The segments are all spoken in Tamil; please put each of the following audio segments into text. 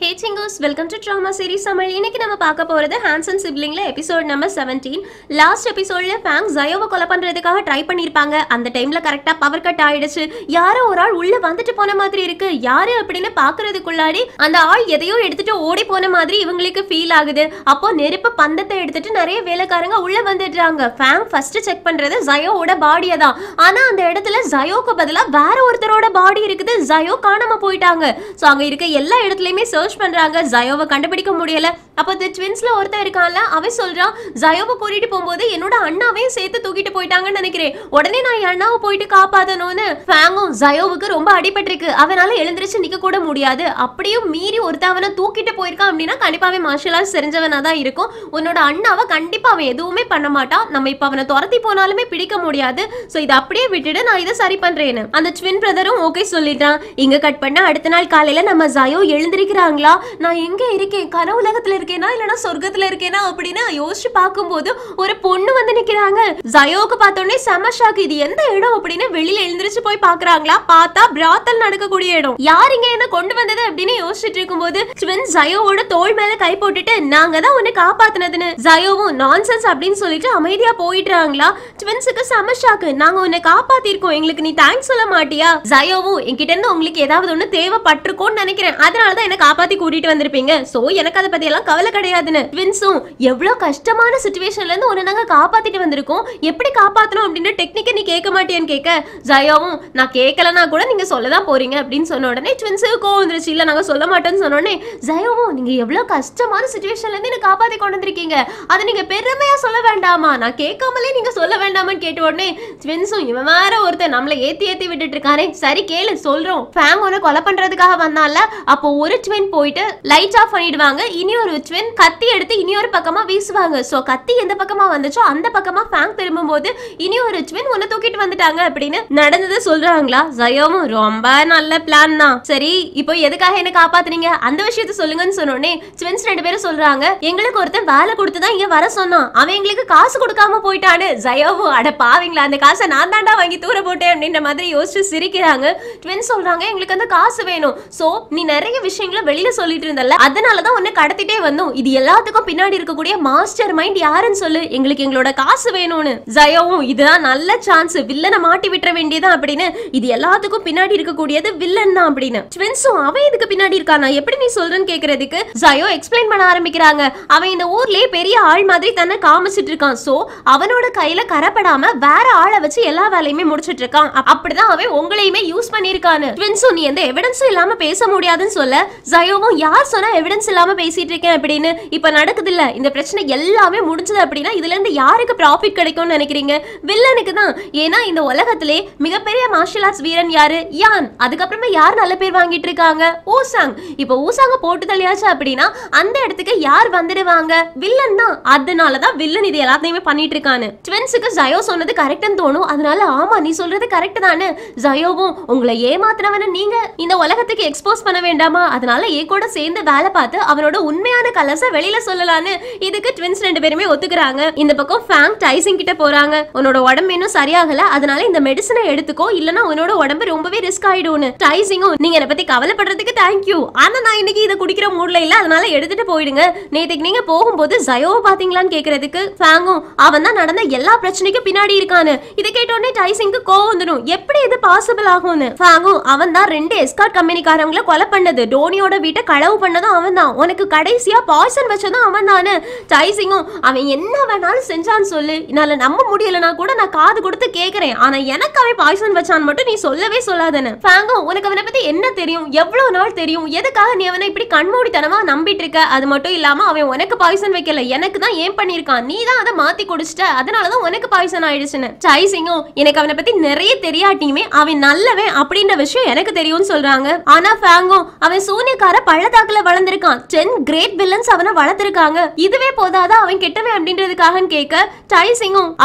ஹே சிங்கோஸ் welcome to drama series Tamil இன்னைக்கு நம்ம பார்க்க போகிறது ஹான்சன் சிப்லிங்கில் எபிசோட் நம்பர் செவன்டீன் லாஸ்ட் எபிசோடில் ஃபேங் ஜயோவை கொலை பண்ணுறதுக்காக ட்ரை பண்ணியிருப்பாங்க அந்த டைமில் கரெக்டாக பவர் கட் ஆயிடுச்சு யாரோ ஒரு ஆள் உள்ளே வந்துட்டு போன மாதிரி இருக்கு யாரு அப்படின்னு பார்க்கறதுக்குள்ளாடி அந்த ஆள் எதையோ எடுத்துட்டு ஓடி போன மாதிரி இவங்களுக்கு ஃபீல் ஆகுது அப்போ நெருப்பு பந்தத்தை எடுத்துட்டு நிறைய வேலைக்காரங்க உள்ளே வந்துடுறாங்க ஃபேங் ஃபர்ஸ்ட் செக் பண்ணுறது ஜயோவோட பாடியை தான் ஆனால் அந்த இடத்துல ஜயோக்கு பதிலாக வேற ஒருத்தரோட பாடி இருக்குது ஜயோ காணாமல் போயிட்டாங்க ஸோ அங்கே இருக்க எல்லா இடத்துலையுமே சர்ச் சர்ச் பண்ணுறாங்க ஜயோவை கண்டுபிடிக்க முடியல அப்போ தி ட்வின்ஸ்ல ஒருத்தன் இருக்கான்ல அவன் சொல்றான் ஜயோவை கூட்டிகிட்டு போகும்போது என்னோட அண்ணாவையும் சேர்த்து தூக்கிட்டு போயிட்டாங்கன்னு நினைக்கிறேன் உடனே நான் என் அண்ணாவை போயிட்டு காப்பாற்றணும்னு ஃபேங்கும் ஜயோவுக்கு ரொம்ப அடிபட்டிருக்கு அவனால் எழுந்திரிச்சு நிற்க கூட முடியாது அப்படியும் மீறி ஒருத்தவனை தூக்கிட்டு போயிருக்கான் அப்படின்னா கண்டிப்பாகவே மார்ஷல் ஆர்ட்ஸ் தெரிஞ்சவனாக தான் இருக்கும் உன்னோட அண்ணாவை கண்டிப்பாக அவன் எதுவுமே பண்ண மாட்டான் நம்ம இப்போ அவனை துரத்தி போனாலுமே பிடிக்க முடியாது ஸோ இதை அப்படியே விட்டுட்டு நான் இதை சரி பண்ணுறேன்னு அந்த ட்வின் பிரதரும் ஓகே சொல்லிடுறான் இங்க கட் பண்ணால் அடுத்த நாள் காலையில் நம்ம ஜயோ எழுந்திருக்கிறாங்க சொல்கிறாங்களா நான் எங்க இருக்கேன் கன உலகத்துல இருக்கேனா இல்லனா சொர்க்கத்துல இருக்கேனா அப்படின்னு யோசிச்சு பார்க்கும்போது ஒரு பொண்ணு வந்து நிக்கிறாங்க ஜயோவுக்கு பார்த்தோன்னே செம ஷாக் இது எந்த இடம் அப்படின்னு வெளியில எழுந்திரிச்சு போய் பாக்குறாங்களா பார்த்தா பிராத்தல் நடக்கக்கூடிய இடம் யார் இங்க என்ன கொண்டு வந்தது அப்படின்னு யோசிச்சுட்டு இருக்கும்போது ஸ்வின் ஜயோவோட தோல் மேல கை போட்டுட்டு நாங்க தான் உன்னை காப்பாத்தினதுன்னு ஜயோவும் நான்சென்ஸ் அப்படின்னு சொல்லிட்டு அமைதியா போயிடுறாங்களா ட்வின்ஸுக்கு செம ஷாக்கு நாங்க உன்னை காப்பாத்திருக்கோம் எங்களுக்கு நீ தேங்க்ஸ் சொல்ல மாட்டியா ஜயோவும் என்கிட்ட இருந்து உங்களுக்கு ஏதாவது ஒண்ணு தேவைப்பட்டிருக்கோம்னு நினைக்கிறேன் அதனாலதான் என்ன காப்பாத்தி மாத்தி கூட்டிட்டு வந்திருப்பீங்க சோ எனக்கு அதை பத்தி எல்லாம் கவலை கிடையாதுன்னு ட்வின்ஸும் எவ்வளவு கஷ்டமான சுச்சுவேஷன்ல இருந்து உன்னை நாங்க காப்பாத்திட்டு வந்திருக்கோம் எப்படி காப்பாத்தணும் அப்படின்னு டெக்னிக்கை நீ கேட்க மாட்டேன்னு கேட்க ஜயாவும் நான் கேட்கலன்னா கூட நீங்க சொல்லதான் போறீங்க அப்படின்னு சொன்ன உடனே ட்வின்ஸுக்கு கோவம் வந்துருச்சு இல்ல நாங்க சொல்ல மாட்டோம்னு சொன்ன உடனே ஜயாவும் நீங்க எவ்வளவு கஷ்டமான சுச்சுவேஷன்ல இருந்து என்ன காப்பாத்தி கொண்டு வந்திருக்கீங்க அதை நீங்க பெருமையா சொல்ல வேண்டாமா நான் கேட்காமலே நீங்க சொல்ல வேண்டாமான்னு கேட்ட உடனே ட்வின்ஸும் இவன் வேற ஒருத்தர் நம்மளை ஏத்தி ஏத்தி விட்டுட்டு இருக்கானே சரி கேளு சொல்றோம் ஃபேங் ஒன்று கொலை பண்றதுக்காக வந்தால அப்போ ஒரு ட்வின் போயிட்டு லைட் ஆஃப் பண்ணிடுவாங்க இனி ஒரு ட்வின் கத்தி எடுத்து இனி ஒரு பக்கமா வீசுவாங்க ஸோ கத்தி எந்த பக்கமா வந்துச்சோ அந்த பக்கமா ஃபேங்க் திரும்பும் போது இனி ஒரு ட்வின் உன்னை தூக்கிட்டு வந்துட்டாங்க அப்படின்னு நடந்ததை சொல்றாங்களா ஜயோமும் ரொம்ப நல்ல பிளான் தான் சரி இப்போ எதுக்காக என்ன காப்பாத்துனீங்க அந்த விஷயத்த சொல்லுங்கன்னு சொன்னோடனே ட்வின்ஸ் ரெண்டு பேரும் சொல்றாங்க எங்களுக்கு ஒருத்தன் வேலை கொடுத்து தான் இங்க வர சொன்னான் அவன் எங்களுக்கு காசு கொடுக்காம போயிட்டான்னு ஜயோவும் அட பாவீங்களா அந்த காசை நான் தாண்டா வாங்கி தூர போட்டேன் அப்படின்ற மாதிரி யோசிச்சு சிரிக்கிறாங்க ட்வின்ஸ் சொல்றாங்க எங்களுக்கு அந்த காசு வேணும் ஸோ நீ நிறைய விஷயங்களை வெளியில கதையில சொல்லிட்டு இருந்தல அதனாலதான் உன்னை கடத்திட்டே வந்தோம் இது எல்லாத்துக்கும் பின்னாடி இருக்கக்கூடிய மாஸ்டர் மைண்ட் யாருன்னு சொல்லு எங்களுக்கு எங்களோட காசு வேணும்னு ஜயோவும் இதுதான் நல்ல சான்ஸ் வில்லனை மாட்டி விட்டுற வேண்டியதா அப்படின்னு இது எல்லாத்துக்கும் பின்னாடி இருக்கக்கூடியது வில்லன் தான் அப்படின்னு ட்வின்ஸும் அவன் இதுக்கு பின்னாடி இருக்கானா எப்படி நீ சொல்றன்னு கேக்குறதுக்கு ஜயோ எக்ஸ்பிளைன் பண்ண ஆரம்பிக்கிறாங்க அவன் இந்த ஊர்லயே பெரிய ஆள் மாதிரி தன்னை காமிச்சிட்டு இருக்கான் சோ அவனோட கையில கரப்படாம வேற ஆளை வச்சு எல்லா வேலையுமே முடிச்சிட்டு இருக்கான் அப்படிதான் அவன் உங்களையுமே யூஸ் பண்ணிருக்கானு ட்வின்ஸும் நீ எந்த எவிடன்ஸும் இல்லாம பேச முடியாதுன்னு சொல்ல ஜயோ திரும்பவும் யார் சொன்னா எவிடன்ஸ் இல்லாம பேசிட்டு இருக்கேன் அப்படின்னு இப்ப நடக்குது இல்ல இந்த பிரச்சனை எல்லாமே முடிஞ்சது அப்படின்னா இதுல இருந்து யாருக்கு ப்ராஃபிட் கிடைக்கும்னு நினைக்கிறீங்க வில்லனுக்கு தான் ஏன்னா இந்த உலகத்திலே மிகப்பெரிய மார்ஷியல் ஆர்ட்ஸ் வீரன் யாரு யான் அதுக்கப்புறமா யார் நல்ல பேர் வாங்கிட்டு இருக்காங்க ஊசாங் இப்போ ஊசாங்க போட்டு தள்ளியாச்சு அப்படின்னா அந்த இடத்துக்கு யார் வந்துடுவாங்க வில்லன் தான் அதனால தான் வில்லன் இது எல்லாத்தையுமே பண்ணிட்டு இருக்கானு ட்வின்ஸுக்கு ஜயோ சொன்னது கரெக்ட்னு தோணும் அதனால ஆமா நீ சொல்றது கரெக்ட் தானே ஜயோவும் உங்களை ஏமாத்தினவன நீங்க இந்த உலகத்துக்கு எக்ஸ்போஸ் பண்ண வேண்டாமா அதனால கூட சேர்ந்து வேலை பார்த்து அவனோட உண்மையான கலர்ஸ் வெளியில சொல்லலாம்னு இதுக்கு ட்வின்ஸ் ரெண்டு பேருமே ஒத்துக்கிறாங்க இந்த பக்கம் ஃபேங் டைசிங் கிட்ட போறாங்க உன்னோட உடம்பு இன்னும் சரியாகல அதனால இந்த மெடிசனை எடுத்துக்கோ இல்லனா உன்னோட உடம்பு ரொம்பவே ரிஸ்க் ஆயிடும்னு டைசிங்கும் நீங்க என்ன பத்தி கவலைப்படுறதுக்கு தேங்க்யூ ஆனா நான் இன்னைக்கு இதை குடிக்கிற மூட்ல இல்ல அதனால எடுத்துட்டு போயிடுங்க நேத்துக்கு நீங்க போகும்போது ஜயோவை பாத்தீங்களான்னு கேக்குறதுக்கு ஃபேங்கும் அவன் தான் நடந்த எல்லா பிரச்சனைக்கும் பின்னாடி இருக்கானு இதை கேட்டோடனே டைசிங்க்கு கோவம் வந்துடும் எப்படி இது பாசிபிள் ஆகும்னு ஃபேங்கும் அவன் தான் ரெண்டு எஸ்கார்ட் கம்பெனிக்காரங்களை கொலை பண்ணது டோனியோட வீட்டை களவு பண்ணதும் அவன் தான் உனக்கு கடைசியா பாய்சன் வச்சதும் அவன் தானே சைசிங்கும் அவன் என்ன வேணாலும் செஞ்சான்னு சொல்லு என்னால நம்ப முடியலனா கூட நான் காது கொடுத்து கேக்குறேன் ஆனா எனக்கு அவன் பாய்சன் வச்சான்னு மட்டும் நீ சொல்லவே சொல்லாதன ஃபேங்கோ உனக்கு அவனை பத்தி என்ன தெரியும் எவ்வளவு நாள் தெரியும் எதுக்காக நீ அவனை இப்படி கண்மூடித்தனமா நம்பிட்டு இருக்க அது மட்டும் இல்லாம அவன் உனக்கு பாய்சன் வைக்கல எனக்கு தான் ஏன் பண்ணிருக்கான் நீ தான் அதை மாத்தி குடிச்சிட்ட அதனாலதான் உனக்கு பாய்சன் ஆயிடுச்சுன்னு சைசிங்கும் எனக்கு அவனை பத்தி நிறைய தெரியாட்டியுமே அவன் நல்லவன் அப்படின்ற விஷயம் எனக்கு தெரியும்னு சொல்றாங்க ஆனா ஃபேங்கோ அவன் சூனியக்கார பல பள்ளத்தாக்குல வளர்ந்திருக்கான் டென் கிரேட் வில்லன்ஸ் அவனை வளர்த்திருக்காங்க இதுவே போதாதான் அவன் கெட்டவன் அப்படின்றதுக்காக கேட்க டை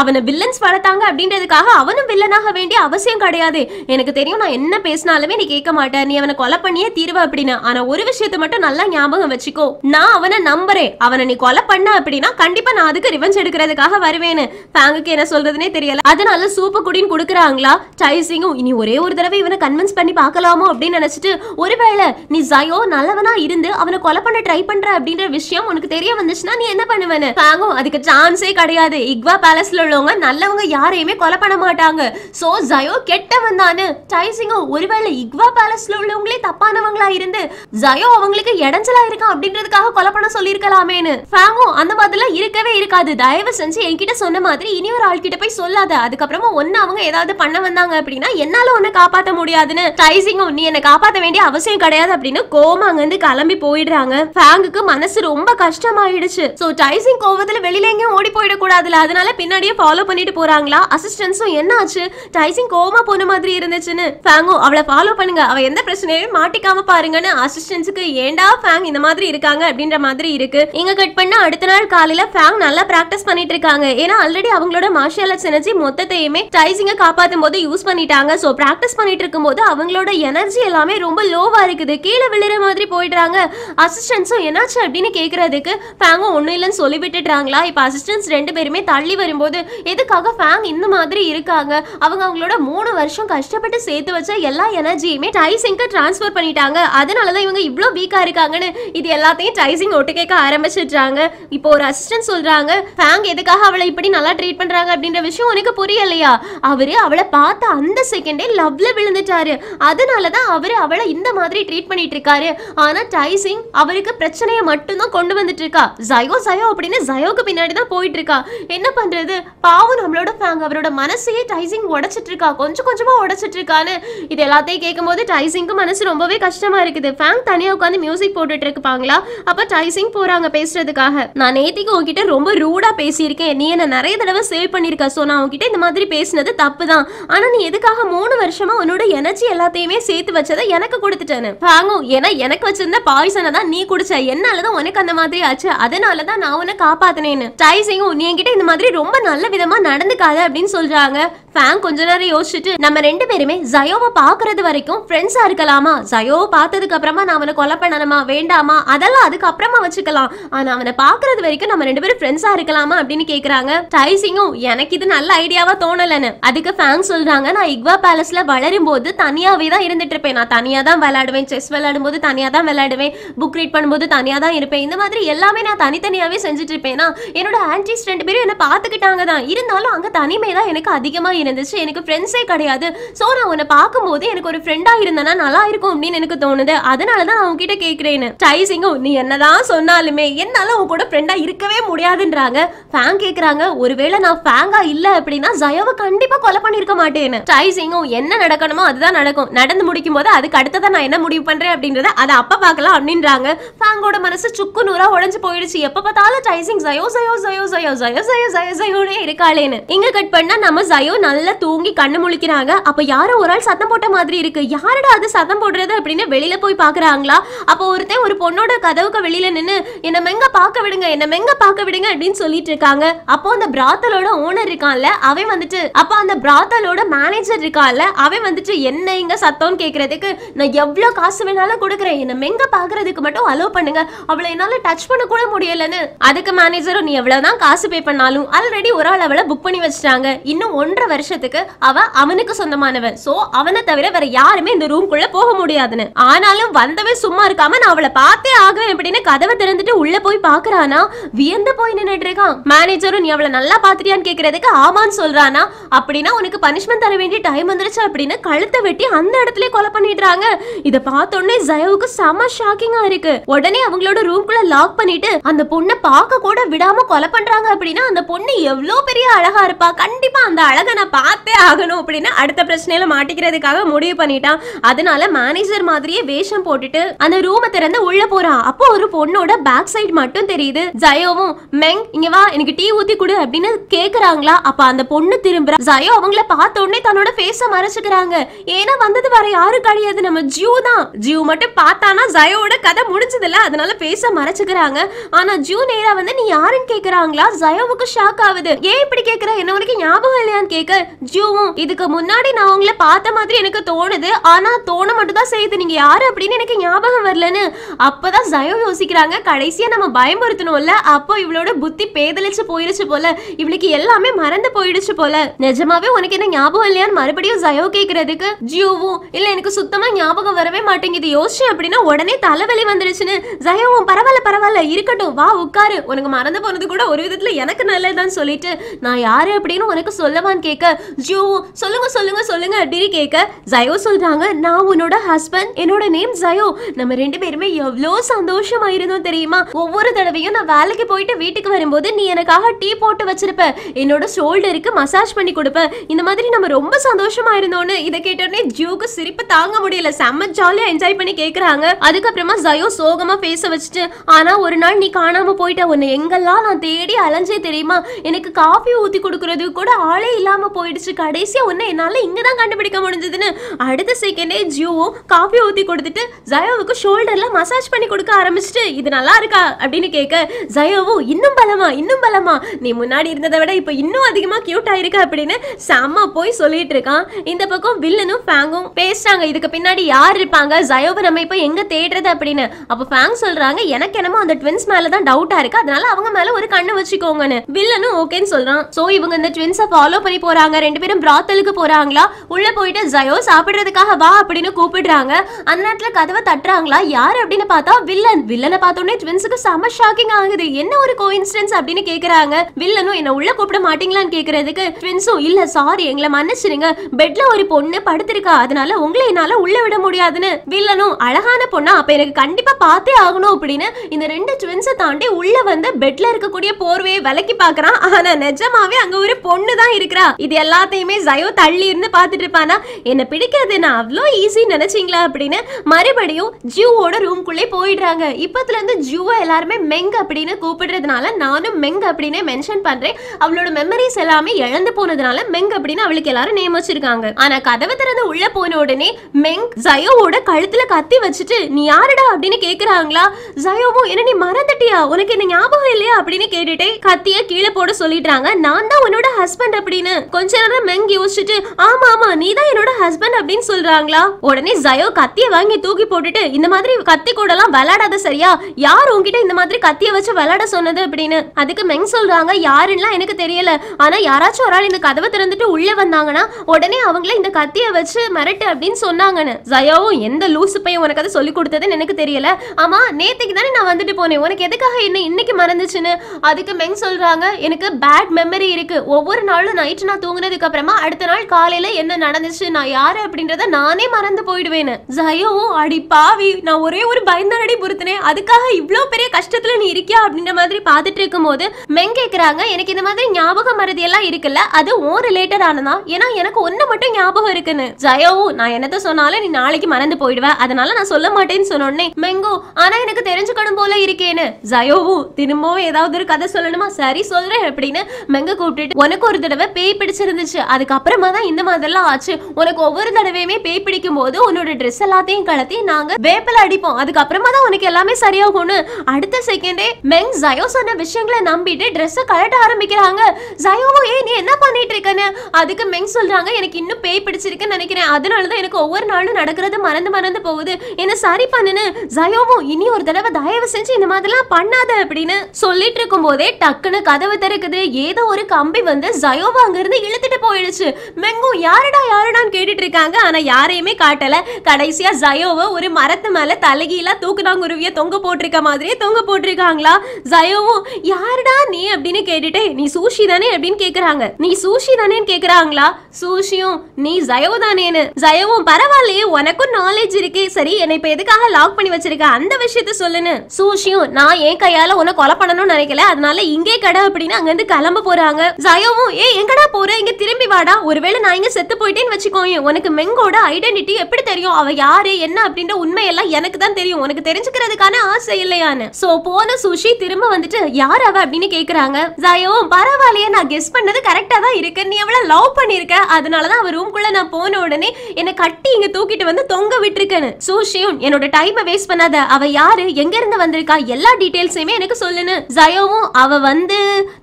அவனை வில்லன்ஸ் வளர்த்தாங்க அப்படின்றதுக்காக அவனும் வில்லனாக வேண்டிய அவசியம் கிடையாது எனக்கு தெரியும் நான் என்ன பேசினாலுமே நீ கேட்க மாட்டேன் நீ அவனை கொலை பண்ணியே தீர்வ அப்படின்னு ஆனா ஒரு விஷயத்த மட்டும் நல்லா ஞாபகம் வச்சுக்கோ நான் அவனை நம்புறேன் அவனை நீ கொலை பண்ண அப்படின்னா கண்டிப்பா நான் அதுக்கு ரிவெஞ்ச் எடுக்கிறதுக்காக வருவேன்னு ஃபேங்குக்கு என்ன சொல்றதுனே தெரியல அதனால சூப்பு குடின்னு கொடுக்குறாங்களா டை சிங்கும் இனி ஒரே ஒரு தடவை இவனை கன்வின்ஸ் பண்ணி பார்க்கலாமோ அப்படின்னு நினைச்சிட்டு ஒருவேளை நீ ஜயோ நான் நல்லவனா இருந்து அவனை கொலை பண்ண ட்ரை பண்ற அப்படின்ற விஷயம் உனக்கு தெரிய வந்துச்சுன்னா நீ என்ன பண்ணுவனு பாங்கும் அதுக்கு சான்ஸே கிடையாது இக்வா பேலஸ்ல உள்ளவங்க நல்லவங்க யாரையுமே கொலை பண்ண மாட்டாங்க சோ ஜயோ கெட்டவன் தானு டைசிங்கோ ஒருவேளை இக்வா பேலஸ்ல உள்ளவங்களே தப்பானவங்களா இருந்து ஜயோ அவங்களுக்கு இடைஞ்சலா இருக்கான் அப்படின்றதுக்காக கொலை பண்ண சொல்லியிருக்கலாமேனு பாங்கும் அந்த மாதிரிலாம் இருக்கவே இருக்காது தயவு செஞ்சு என்கிட்ட சொன்ன மாதிரி இனி ஒரு ஆள்கிட்ட போய் சொல்லாத அதுக்கப்புறமா ஒன்னு அவங்க ஏதாவது பண்ண வந்தாங்க அப்படின்னா என்னால உன்னை காப்பாற்ற முடியாதுன்னு டைசிங்கோ நீ என்னை காப்பாற்ற வேண்டிய அவசியம் கிடையாது அப்படின்னு கோமா அங்கிருந்து கிளம்பி போயிடுறாங்க ஃபேங்குக்கு மனசு ரொம்ப கஷ்டமாயிடுச்சு சோ டைசிங் கோவத்துல வெளியில எங்கேயும் ஓடி போயிடக்கூடாதுல அதனால பின்னாடியே ஃபாலோ பண்ணிட்டு போறாங்களா அசிஸ்டன்ஸும் என்னாச்சு ஆச்சு டைசிங் கோவமா போன மாதிரி இருந்துச்சுன்னு ஃபேங்கும் அவளை ஃபாலோ பண்ணுங்க அவ எந்த பிரச்சனையும் மாட்டிக்காம பாருங்கன்னு அசிஸ்டன்ஸுக்கு ஏண்டா ஃபேங் இந்த மாதிரி இருக்காங்க அப்படின்ற மாதிரி இருக்கு இங்க கட் பண்ண அடுத்த நாள் காலையில ஃபேங் நல்லா பிராக்டிஸ் பண்ணிட்டு இருக்காங்க ஏன்னா ஆல்ரெடி அவங்களோட மார்ஷியல் ஆர்ட்ஸ் எனர்ஜி மொத்தத்தையுமே டைசிங்க காப்பாத்தும் போது யூஸ் பண்ணிட்டாங்க சோ பிராக்டிஸ் பண்ணிட்டு இருக்கும்போது அவங்களோட எனர்ஜி எல்லாமே ரொம்ப லோவா இருக்குது கீழே விழுற மாதிரி மாதிரி போயிடுறாங்க அசிஸ்டன்ஸும் என்னாச்சு அப்படின்னு கேட்குறதுக்கு ஃபேங்கும் ஒன்றும் இல்லைன்னு சொல்லி விட்டுடுறாங்களா இப்போ அசிஸ்டன்ஸ் ரெண்டு பேருமே தள்ளி வரும்போது எதுக்காக ஃபேங் இந்த மாதிரி இருக்காங்க அவங்க அவங்களோட மூணு வருஷம் கஷ்டப்பட்டு சேர்த்து வச்ச எல்லா எனர்ஜியுமே டைசிங்க்கு டிரான்ஸ்ஃபர் பண்ணிட்டாங்க அதனால தான் இவங்க இவ்வளோ வீக்காக இருக்காங்கன்னு இது எல்லாத்தையும் டைசிங் ஒட்டு கேட்க ஆரம்பிச்சிடுறாங்க இப்போ ஒரு அசிஸ்டன்ட் சொல்கிறாங்க ஃபேங் எதுக்காக அவளை இப்படி நல்லா ட்ரீட் பண்ணுறாங்க அப்படின்ற விஷயம் உனக்கு புரியலையா அவர் அவளை பார்த்த அந்த செகண்டே லவ்ல விழுந்துட்டாரு அதனால தான் அவர் அவளை இந்த மாதிரி ட்ரீட் பண்ணிட்டு இருக்காரு ஆனா டைசிங் அவருக்கு பிரச்சனையை மட்டும்தான் கொண்டு வந்துட்டு இருக்கா ஜயோ ஜயோ அப்படின்னு ஜயோக்கு பின்னாடி தான் போயிட்டு இருக்கா என்ன பண்றது பாவம் நம்மளோட ஃபேங் அவரோட மனசையே டைசிங் உடைச்சிட்டு இருக்கா கொஞ்சம் கொஞ்சமா உடைச்சிட்டு இருக்கான்னு இது எல்லாத்தையும் கேட்கும் போது டைசிங்க்கு மனசு ரொம்பவே கஷ்டமா இருக்குது ஃபேங் தனியா உட்காந்து மியூசிக் போட்டுட்டு இருப்பாங்களா அப்ப டைசிங் போறாங்க பேசுறதுக்காக நான் நேத்திக்கு உங்ககிட்ட ரொம்ப ரூடா பேசியிருக்கேன் நீ என்ன நிறைய தடவை சேவ் பண்ணிருக்க ஸோ நான் உங்ககிட்ட இந்த மாதிரி பேசினது தப்பு தான் ஆனா நீ எதுக்காக மூணு வருஷமா உன்னோட எனர்ஜி எல்லாத்தையுமே சேர்த்து வச்சதை எனக்கு கொடுத்துட்டேன்னு ஃபேங்கும் ஏன்னா எனக்கு எனக்கு வச்சிருந்த பாய்சனை தான் நீ குடிச்ச என்னால தான் உனக்கு அந்த மாதிரி ஆச்சு அதனால தான் நான் உன்னை காப்பாத்தினேன்னு டைசிங் நீ என்கிட்ட இந்த மாதிரி ரொம்ப நல்ல விதமா நடந்துக்காத அப்படின்னு சொல்றாங்க ஃபேங் கொஞ்ச நேரம் யோசிச்சுட்டு நம்ம ரெண்டு பேருமே ஜயோவை பாக்குறது வரைக்கும் ஃப்ரெண்ட்ஸா இருக்கலாமா ஜயோவை பார்த்ததுக்கு அப்புறமா நான் அவனை கொலை பண்ணணுமா வேண்டாமா அதெல்லாம் அதுக்கப்புறமா வச்சுக்கலாம் ஆனா அவனை பாக்குறது வரைக்கும் நம்ம ரெண்டு பேரும் ஃப்ரெண்ட்ஸா இருக்கலாமா அப்படின்னு கேக்குறாங்க டைசிங்கும் எனக்கு இது நல்ல ஐடியாவா தோணலன்னு அதுக்கு ஃபேங் சொல்றாங்க நான் இக்வா பேலஸ்ல வளரும் போது தனியாவே தான் இருந்துட்டு இருப்பேன் நான் தனியா தான் விளையாடுவேன் செஸ் விளையாடும் போது தனியா தான் விளையாடுவேன் புக் ரீட் பண்ணும்போது தனியா தான் இருப்பேன் இந்த மாதிரி எல்லாமே நான் தனித்தனியாவே செஞ்சுட்டு இருப்பேன்னா என்னோட ஆன்டிஸ் ரெண்டு பேரும் என்ன பாத்துக்கிட்டாங்க தான் இருந்தாலும் அங்க தனிமை தான் எனக்கு அதிகமா இருந்துச்சு எனக்கு ஃப்ரெண்ட்ஸே கிடையாது ஸோ நான் உன்னை பார்க்கும்போது எனக்கு ஒரு ஃப்ரெண்டாக இருந்தேன்னா நல்லா இருக்கும் அப்படின்னு எனக்கு தோணுது அதனால தான் நான் உங்ககிட்ட கேட்குறேன்னு டைசிங்க நீ என்னதான் சொன்னாலுமே என்னால் உன் கூட ஃப்ரெண்டாக இருக்கவே முடியாதுன்றாங்க ஃபேங் கேட்குறாங்க ஒருவேளை நான் ஃபேங்காக இல்லை அப்படின்னா ஜயோவை கண்டிப்பாக கொலை பண்ணியிருக்க மாட்டேன்னு டைசிங்க என்ன நடக்கணுமோ அதுதான் நடக்கும் நடந்து முடிக்கும் போது அதுக்கு அடுத்ததான் நான் என்ன முடிவு பண்ணுறேன் அப்படின்றத அதை அப்போ பார்க்கலாம் அப்படின்றாங்க ஃபேங்கோட மனசு சுக்கு நூறா உடஞ்சு போயிடுச்சு எப்போ பார்த்தாலும் டைசிங் ஜயோ ஜயோ ஜயோ ஜயோ ஜயோ ஜயோ ஜயோ ஜயோனே இருக்காளேன்னு இங்கே கட் பண்ணால் நம்ம ஜயோ நல்லா தூங்கி கண்ணு முழிக்கிறாங்க அப்போ யாரோ ஒரு ஆள் சத்தம் போட்ட மாதிரி இருக்கு யாரடா அது சத்தம் போடுறது அப்படின்னு வெளியில போய் பாக்குறாங்களா அப்போ ஒருத்தன் ஒரு பொண்ணோட கதவுக்கு வெளியில நின்று என்ன மெங்க பார்க்க விடுங்க என்ன மெங்க பார்க்க விடுங்க அப்படின்னு சொல்லிட்டு இருக்காங்க அப்போ அந்த பிராத்தலோட ஓனர் இருக்கான்ல அவன் வந்துட்டு அப்போ அந்த பிராத்தலோட மேனேஜர் இருக்கான்ல அவன் வந்துட்டு என்ன இங்க சத்தம்னு கேட்கறதுக்கு நான் எவ்வளோ காசு வேணாலும் கொடுக்குறேன் என்ன மெங்க பாக்குறதுக்கு மட்டும் அலோவ் பண்ணுங்க அவளை என்னால டச் பண்ண கூட முடியலன்னு அதுக்கு மேனேஜரும் நீ எவ்வளவுதான் காசு பே பண்ணாலும் ஆல்ரெடி ஒரு ஆள் அவளை புக் பண்ணி வச்சிட்டாங்க இன்னும் ஒன்றரை வருஷம் வருஷத்துக்கு அவ அவனுக்கு சொந்தமானவன் சோ அவனை தவிர வேற யாருமே இந்த ரூம்குள்ள போக முடியாதுன்னு ஆனாலும் வந்தவன் சும்மா இருக்காம நான் அவளை பார்த்தே ஆகுவேன் அப்படின்னு கதவை திறந்துட்டு உள்ள போய் பாக்குறானா வியந்து போய் நின்றுட்டு இருக்கான் மேனேஜரும் நீ அவளை நல்லா பாத்துட்டியான்னு கேக்குறதுக்கு ஆமான்னு சொல்றானா அப்படின்னா உனக்கு பனிஷ்மெண்ட் தர வேண்டிய டைம் வந்துருச்சு அப்படின்னு கழுத்தை வெட்டி அந்த இடத்துல கொலை பண்ணிடுறாங்க இத பார்த்த உடனே ஜயவுக்கு செம ஷாக்கிங்கா இருக்கு உடனே அவங்களோட குள்ள லாக் பண்ணிட்டு அந்த பொண்ணை பார்க்க கூட விடாம கொலை பண்றாங்க அப்படின்னா அந்த பொண்ணு எவ்வளவு பெரிய அழகா இருப்பா கண்டிப்பா அந்த அழகை பார்த்தே ஆகணும் அப்படின்னு அடுத்த பிரச்சனையில மாட்டிக்கிறதுக்காக முடிவு பண்ணிட்டான் அதனால மேனேஜர் மாதிரியே வேஷம் போட்டுட்டு அந்த ரூமை திறந்து உள்ள போறான் அப்போ ஒரு பொண்ணோட பேக் சைடு மட்டும் தெரியுது ஜயோவும் மெங் இங்க வா எனக்கு டீ ஊத்தி கொடு அப்படின்னு கேக்குறாங்களா அப்ப அந்த பொண்ணு திரும்புற ஜயோ அவங்கள பார்த்த உடனே தன்னோட பேச மறைச்சுக்கிறாங்க ஏன்னா வந்தது வர யாரு கிடையாது நம்ம ஜியூ தான் ஜியூ மட்டும் பார்த்தானா ஜயோட கதை முடிஞ்சது இல்ல அதனால பேச மறைச்சுக்கிறாங்க ஆனா ஜியூ நேரா வந்து நீ யாருன்னு கேக்குறாங்களா ஜயோவுக்கு ஷாக் ஆகுது ஏன் இப்படி கேக்குற என்ன உனக்கு ஞாபகம் இல்லையான்னு கேட்க ஜூவும் இதுக்கு முன்னாடி நான் உங்களை பார்த்த மாதிரி எனக்கு தோணுது ஆனா தோண மட்டும் தான் செய்யுது நீங்க யாரு அப்படின்னு எனக்கு ஞாபகம் வரலன்னு அப்பதான் ஜயோ யோசிக்கிறாங்க கடைசியா நம்ம பயமுறுத்தணும்ல அப்போ இவளோட புத்தி பேதலிச்சு போயிருச்சு போல இவளுக்கு எல்லாமே மறந்து போயிடுச்சு போல நிஜமாவே உனக்கு என்ன ஞாபகம் இல்லையான்னு மறுபடியும் ஜயோ கேட்கறதுக்கு ஜியோவும் இல்ல எனக்கு சுத்தமா ஞாபகம் வரவே மாட்டேங்குது யோசிச்சேன் அப்படின்னா உடனே தலைவலி வந்துருச்சுன்னு ஜயோவும் பரவாயில்ல பரவாயில்ல இருக்கட்டும் வா உட்காரு உனக்கு மறந்து போனது கூட ஒரு விதத்துல எனக்கு நல்லதுதான் சொல்லிட்டு நான் யாரு அப்படின்னு உனக்கு சொல்லவான்னு கேட்க ஜூ சொல்லுங்க சொல்லுங்க சொல்லுங்க அப்படின்னு கேட்க ஜயோ சொல்றாங்க நான் உன்னோட ஹஸ்பண்ட் என்னோட நேம் ஜயோ நம்ம ரெண்டு பேருமே எவ்வளோ சந்தோஷமா இருந்தோம் தெரியுமா ஒவ்வொரு தடவையும் நான் வேலைக்கு போயிட்டு வீட்டுக்கு வரும்போது நீ எனக்காக டீ போட்டு வச்சிருப்ப என்னோட ஷோல்டருக்கு மசாஜ் பண்ணி கொடுப்ப இந்த மாதிரி நம்ம ரொம்ப சந்தோஷமா இருந்தோம்னு இதை கேட்டோடனே ஜூக்கு சிரிப்பு தாங்க முடியல செம்ம ஜாலியா என்ஜாய் பண்ணி கேக்குறாங்க அதுக்கப்புறமா ஜயோ சோகமா பேச வச்சுட்டு ஆனா ஒரு நாள் நீ காணாம போயிட்ட உன்னை எங்கெல்லாம் நான் தேடி அலைஞ்சே தெரியுமா எனக்கு காஃபி ஊத்தி கொடுக்கறது கூட ஆளே இல்லாம போயிடுச்சு கடைசியாக ஒன்று என்னால் இங்கே தான் கண்டுபிடிக்க முடிஞ்சதுன்னு அடுத்த செகண்டே ஜியோவும் காஃபி ஊற்றி கொடுத்துட்டு ஜயோவுக்கு ஷோல்டரில் மசாஜ் பண்ணி கொடுக்க ஆரம்பிச்சிட்டு இது நல்லா இருக்கா அப்படின்னு கேட்க ஜயோவும் இன்னும் பலமா இன்னும் பலமா நீ முன்னாடி இருந்ததை விட இப்போ இன்னும் அதிகமாக க்யூட் ஆயிருக்க அப்படின்னு செம்ம போய் சொல்லிட்டு இருக்கான் இந்த பக்கம் வில்லனும் ஃபேங்கும் பேசுறாங்க இதுக்கு பின்னாடி யார் இருப்பாங்க ஜயோவை நம்ம இப்போ எங்கே தேடுறது அப்படின்னு அப்போ ஃபேங் சொல்றாங்க எனக்கு என்னமோ அந்த ட்வின்ஸ் மேல தான் டவுட்டா இருக்கு அதனால அவங்க மேல ஒரு கண்ணு வச்சுக்கோங்கன்னு வில்லனும் ஓகேன்னு சொல்றான் சோ இவங்க இந்த ட்வின்ஸை ஃபாலோ பண்ணி போற போறாங்க ரெண்டு பேரும் பிராத்தலுக்கு போறாங்களா உள்ள போயிட்டு ஜயோ சாப்பிடுறதுக்காக வா அப்படின்னு கூப்பிடுறாங்க அந்த நேரத்துல கதவை தட்டுறாங்களா யார் அப்படின்னு பார்த்தா வில்லன் வில்லனை பார்த்தோன்னே ட்வின்ஸுக்கு செம ஷாக்கிங் ஆகுது என்ன ஒரு கோயின்சிடன்ஸ் அப்படின்னு கேட்கறாங்க வில்லனும் என்ன உள்ள கூப்பிட மாட்டீங்களான்னு கேக்குறதுக்கு ட்வின்ஸும் இல்ல சாரி எங்களை மன்னிச்சிருங்க பெட்ல ஒரு பொண்ணு படுத்திருக்கா அதனால உங்களை என்னால உள்ள விட முடியாதுன்னு வில்லனும் அழகான பொண்ணா அப்ப எனக்கு கண்டிப்பா பார்த்தே ஆகணும் அப்படின்னு இந்த ரெண்டு ட்வின்ஸை தாண்டி உள்ள வந்து பெட்ல இருக்கக்கூடிய போர்வையை விலக்கி பாக்குறான் ஆனா நிஜமாவே அங்க ஒரு பொண்ணு தான் இருக்கிறா இது இது எல்லாத்தையுமே ஜயோ தள்ளி இருந்து பார்த்துட்டு இருப்பானா என்னை பிடிக்காது நான் அவ்வளோ ஈஸி நினைச்சீங்களா அப்படின்னு மறுபடியும் ஜூவோட ரூம்குள்ளே போயிடுறாங்க இப்பத்துல இருந்து ஜூவை எல்லாருமே மெங் அப்படின்னு கூப்பிடுறதுனால நானும் மெங் அப்படின்னு மென்ஷன் பண்றேன் அவளோட மெமரிஸ் எல்லாமே இழந்து போனதுனால மெங் அப்படின்னு அவளுக்கு எல்லாரும் நேம் வச்சிருக்காங்க கதவை திறந்து உள்ள போன உடனே மெங் ஜயோவோட கழுத்துல கத்தி வச்சுட்டு நீ யாருடா அப்படின்னு கேக்குறாங்களா ஜயோவும் என்ன நீ மறந்துட்டியா உனக்கு என்ன ஞாபகம் இல்லையா அப்படின்னு கேட்டுட்டே கத்தியை கீழே போட சொல்லிடுறாங்க நான் தான் உன்னோட ஹஸ்பண்ட் அப்படின்னு கொஞ்ச நேரம் மெங் யோசிச்சுட்டு ஆமா ஆமா நீ தான் என்னோட ஹஸ்பண்ட் அப்படின்னு சொல்றாங்களா உடனே ஜயோ கத்திய வாங்கி தூக்கி போட்டுட்டு இந்த மாதிரி கத்தி கூட எல்லாம் விளையாடாத சரியா யார் உங்ககிட்ட இந்த மாதிரி கத்திய வச்சு விளையாட சொன்னது அப்படின்னு அதுக்கு மெங் சொல்றாங்க யாருன்னா எனக்கு தெரியல ஆனா யாராச்சும் ஒரு ஆள் இந்த கதவை திறந்துட்டு உள்ள வந்தாங்கன்னா உடனே அவங்கள இந்த கத்திய வச்சு மிரட்டு அப்படின்னு சொன்னாங்கன்னு ஜயோவும் எந்த லூசு பையன் உனக்கு அதை சொல்லி கொடுத்ததுன்னு எனக்கு தெரியல ஆமா நேத்துக்கு தானே நான் வந்துட்டு போனேன் உனக்கு எதுக்காக என்ன இன்னைக்கு மறந்துச்சுன்னு அதுக்கு மெங் சொல்றாங்க எனக்கு பேட் மெமரி இருக்கு ஒவ்வொரு நாளும் நைட்டு நான் தூங்கினதுக்கு அப்புறமா அடுத்த நாள் காலையில என்ன நடந்துச்சு நான் யாரு அப்படின்றத நானே மறந்து போயிடுவேன்னு ஜயோ அடி பாவி நான் ஒரே ஒரு நடி பொறுத்தினேன் அதுக்காக இவ்வளவு பெரிய கஷ்டத்துல நீ இருக்கியா அப்படின்ற மாதிரி பார்த்துட்டு இருக்கும் போது மெங்க கேக்குறாங்க எனக்கு இந்த மாதிரி ஞாபகம் மருதி எல்லாம் இருக்குல்ல அது ஓ ரிலேட்டட் ஆனதா ஏன்னா எனக்கு ஒண்ணு மட்டும் ஞாபகம் இருக்குன்னு ஜயோ நான் என்னத்த சொன்னாலும் நீ நாளைக்கு மறந்து போயிடுவேன் அதனால நான் சொல்ல மாட்டேன்னு சொன்னோடனே மெங்கோ ஆனா எனக்கு தெரிஞ்சுக்கணும் போல இருக்கேன்னு ஜயோவும் திரும்பவும் ஏதாவது ஒரு கதை சொல்லணுமா சரி சொல்றேன் அப்படின்னு மெங்க கூப்பிட்டு உனக்கு ஒரு தடவை பேய் பிடிச்ச பிடிச்சிருந்துச்சு அதுக்கப்புறமா தான் இந்த மாதிரிலாம் ஆச்சு உனக்கு ஒவ்வொரு தடவையுமே பேய் பிடிக்கும் போது உன்னோட ட்ரெஸ் எல்லாத்தையும் கலத்தி நாங்க வேப்பல அடிப்போம் அதுக்கப்புறமா தான் உனக்கு எல்லாமே சரியாகும்னு அடுத்த செகண்டே மெங் ஜயோ சொன்ன விஷயங்களை நம்பிட்டு ட்ரெஸ்ஸை கலட்ட ஆரம்பிக்கிறாங்க ஜயோவோ ஏ நீ என்ன பண்ணிட்டு இருக்கன்னு அதுக்கு மெங் சொல்றாங்க எனக்கு இன்னும் பேய் பிடிச்சிருக்குன்னு நினைக்கிறேன் அதனால தான் எனக்கு ஒவ்வொரு நாளும் நடக்கிறது மறந்து மறந்து போகுது என்ன சரி பண்ணுனு ஜயோவோ இனி ஒரு தடவை தயவு செஞ்சு இந்த மாதிரிலாம் பண்ணாத அப்படின்னு சொல்லிட்டு இருக்கும் போதே டக்குன்னு கதவு திறக்குது ஏதோ ஒரு கம்பி வந்து ஜயோவா அங்கிருந்து இழுத்துட்டு போயிடுச்சு மெங்கும் யாரடா யாருடான்னு கேட்டுட்டு இருக்காங்க ஆனா யாரையுமே காட்டல கடைசியா ஜயோவை ஒரு மரத்து மேல தலைகீழா தூக்குதாங்குருவிய தொங்க போட்டிருக்க மாதிரியே தொங்க போட்டிருக்காங்களா ஜயோவும் யாருடா நீ அப்படின்னு கேட்டுட்டே நீ சூஷி தானே அப்படின்னு கேக்குறாங்க நீ சூஷி தானேன்னு கேக்குறாங்களா சூஷியும் நீ ஜயோ தானேன்னு ஜயோவும் பரவாயில்லையே உனக்கும் நாலேஜ் இருக்கே சரி என்னை இப்ப எதுக்காக லாக் பண்ணி வச்சிருக்க அந்த விஷயத்த சொல்லுன்னு சூஷியும் நான் என் கையால உன்னை கொலை பண்ணணும்னு நினைக்கல அதனால இங்கே கடை அப்படின்னு அங்க இருந்து கிளம்ப போறாங்க ஜயோவும் ஏ எங்கடா போற இங்க திரும்பி வாடா ஒருவேளை நான் இங்க செத்து போயிட்டேன்னு வச்சுக்கோங்க உனக்கு மெங்கோட ஐடென்டிட்டி எப்படி தெரியும் அவ யாரு என்ன அப்படின்ற உண்மையெல்லாம் எனக்கு தான் தெரியும் உனக்கு தெரிஞ்சுக்கிறதுக்கான ஆசை இல்லையான்னு சோ போன சுஷி திரும்ப வந்துட்டு யார் அவ அப்படின்னு கேக்குறாங்க ஜாயோ பரவாயில்லையே நான் கெஸ் பண்ணது கரெக்டா தான் இருக்கு நீ எவ்வளவு லவ் பண்ணிருக்க அதனாலதான் அவ ரூம்குள்ள நான் போன உடனே என்னை கட்டி இங்க தூக்கிட்டு வந்து தொங்க விட்டுருக்கேன்னு சுஷியும் என்னோட டைமை வேஸ்ட் பண்ணாத அவ யாரு எங்க இருந்து வந்திருக்கா எல்லா டீடைல்ஸையுமே எனக்கு சொல்லுன்னு ஜயோவும் அவ வந்து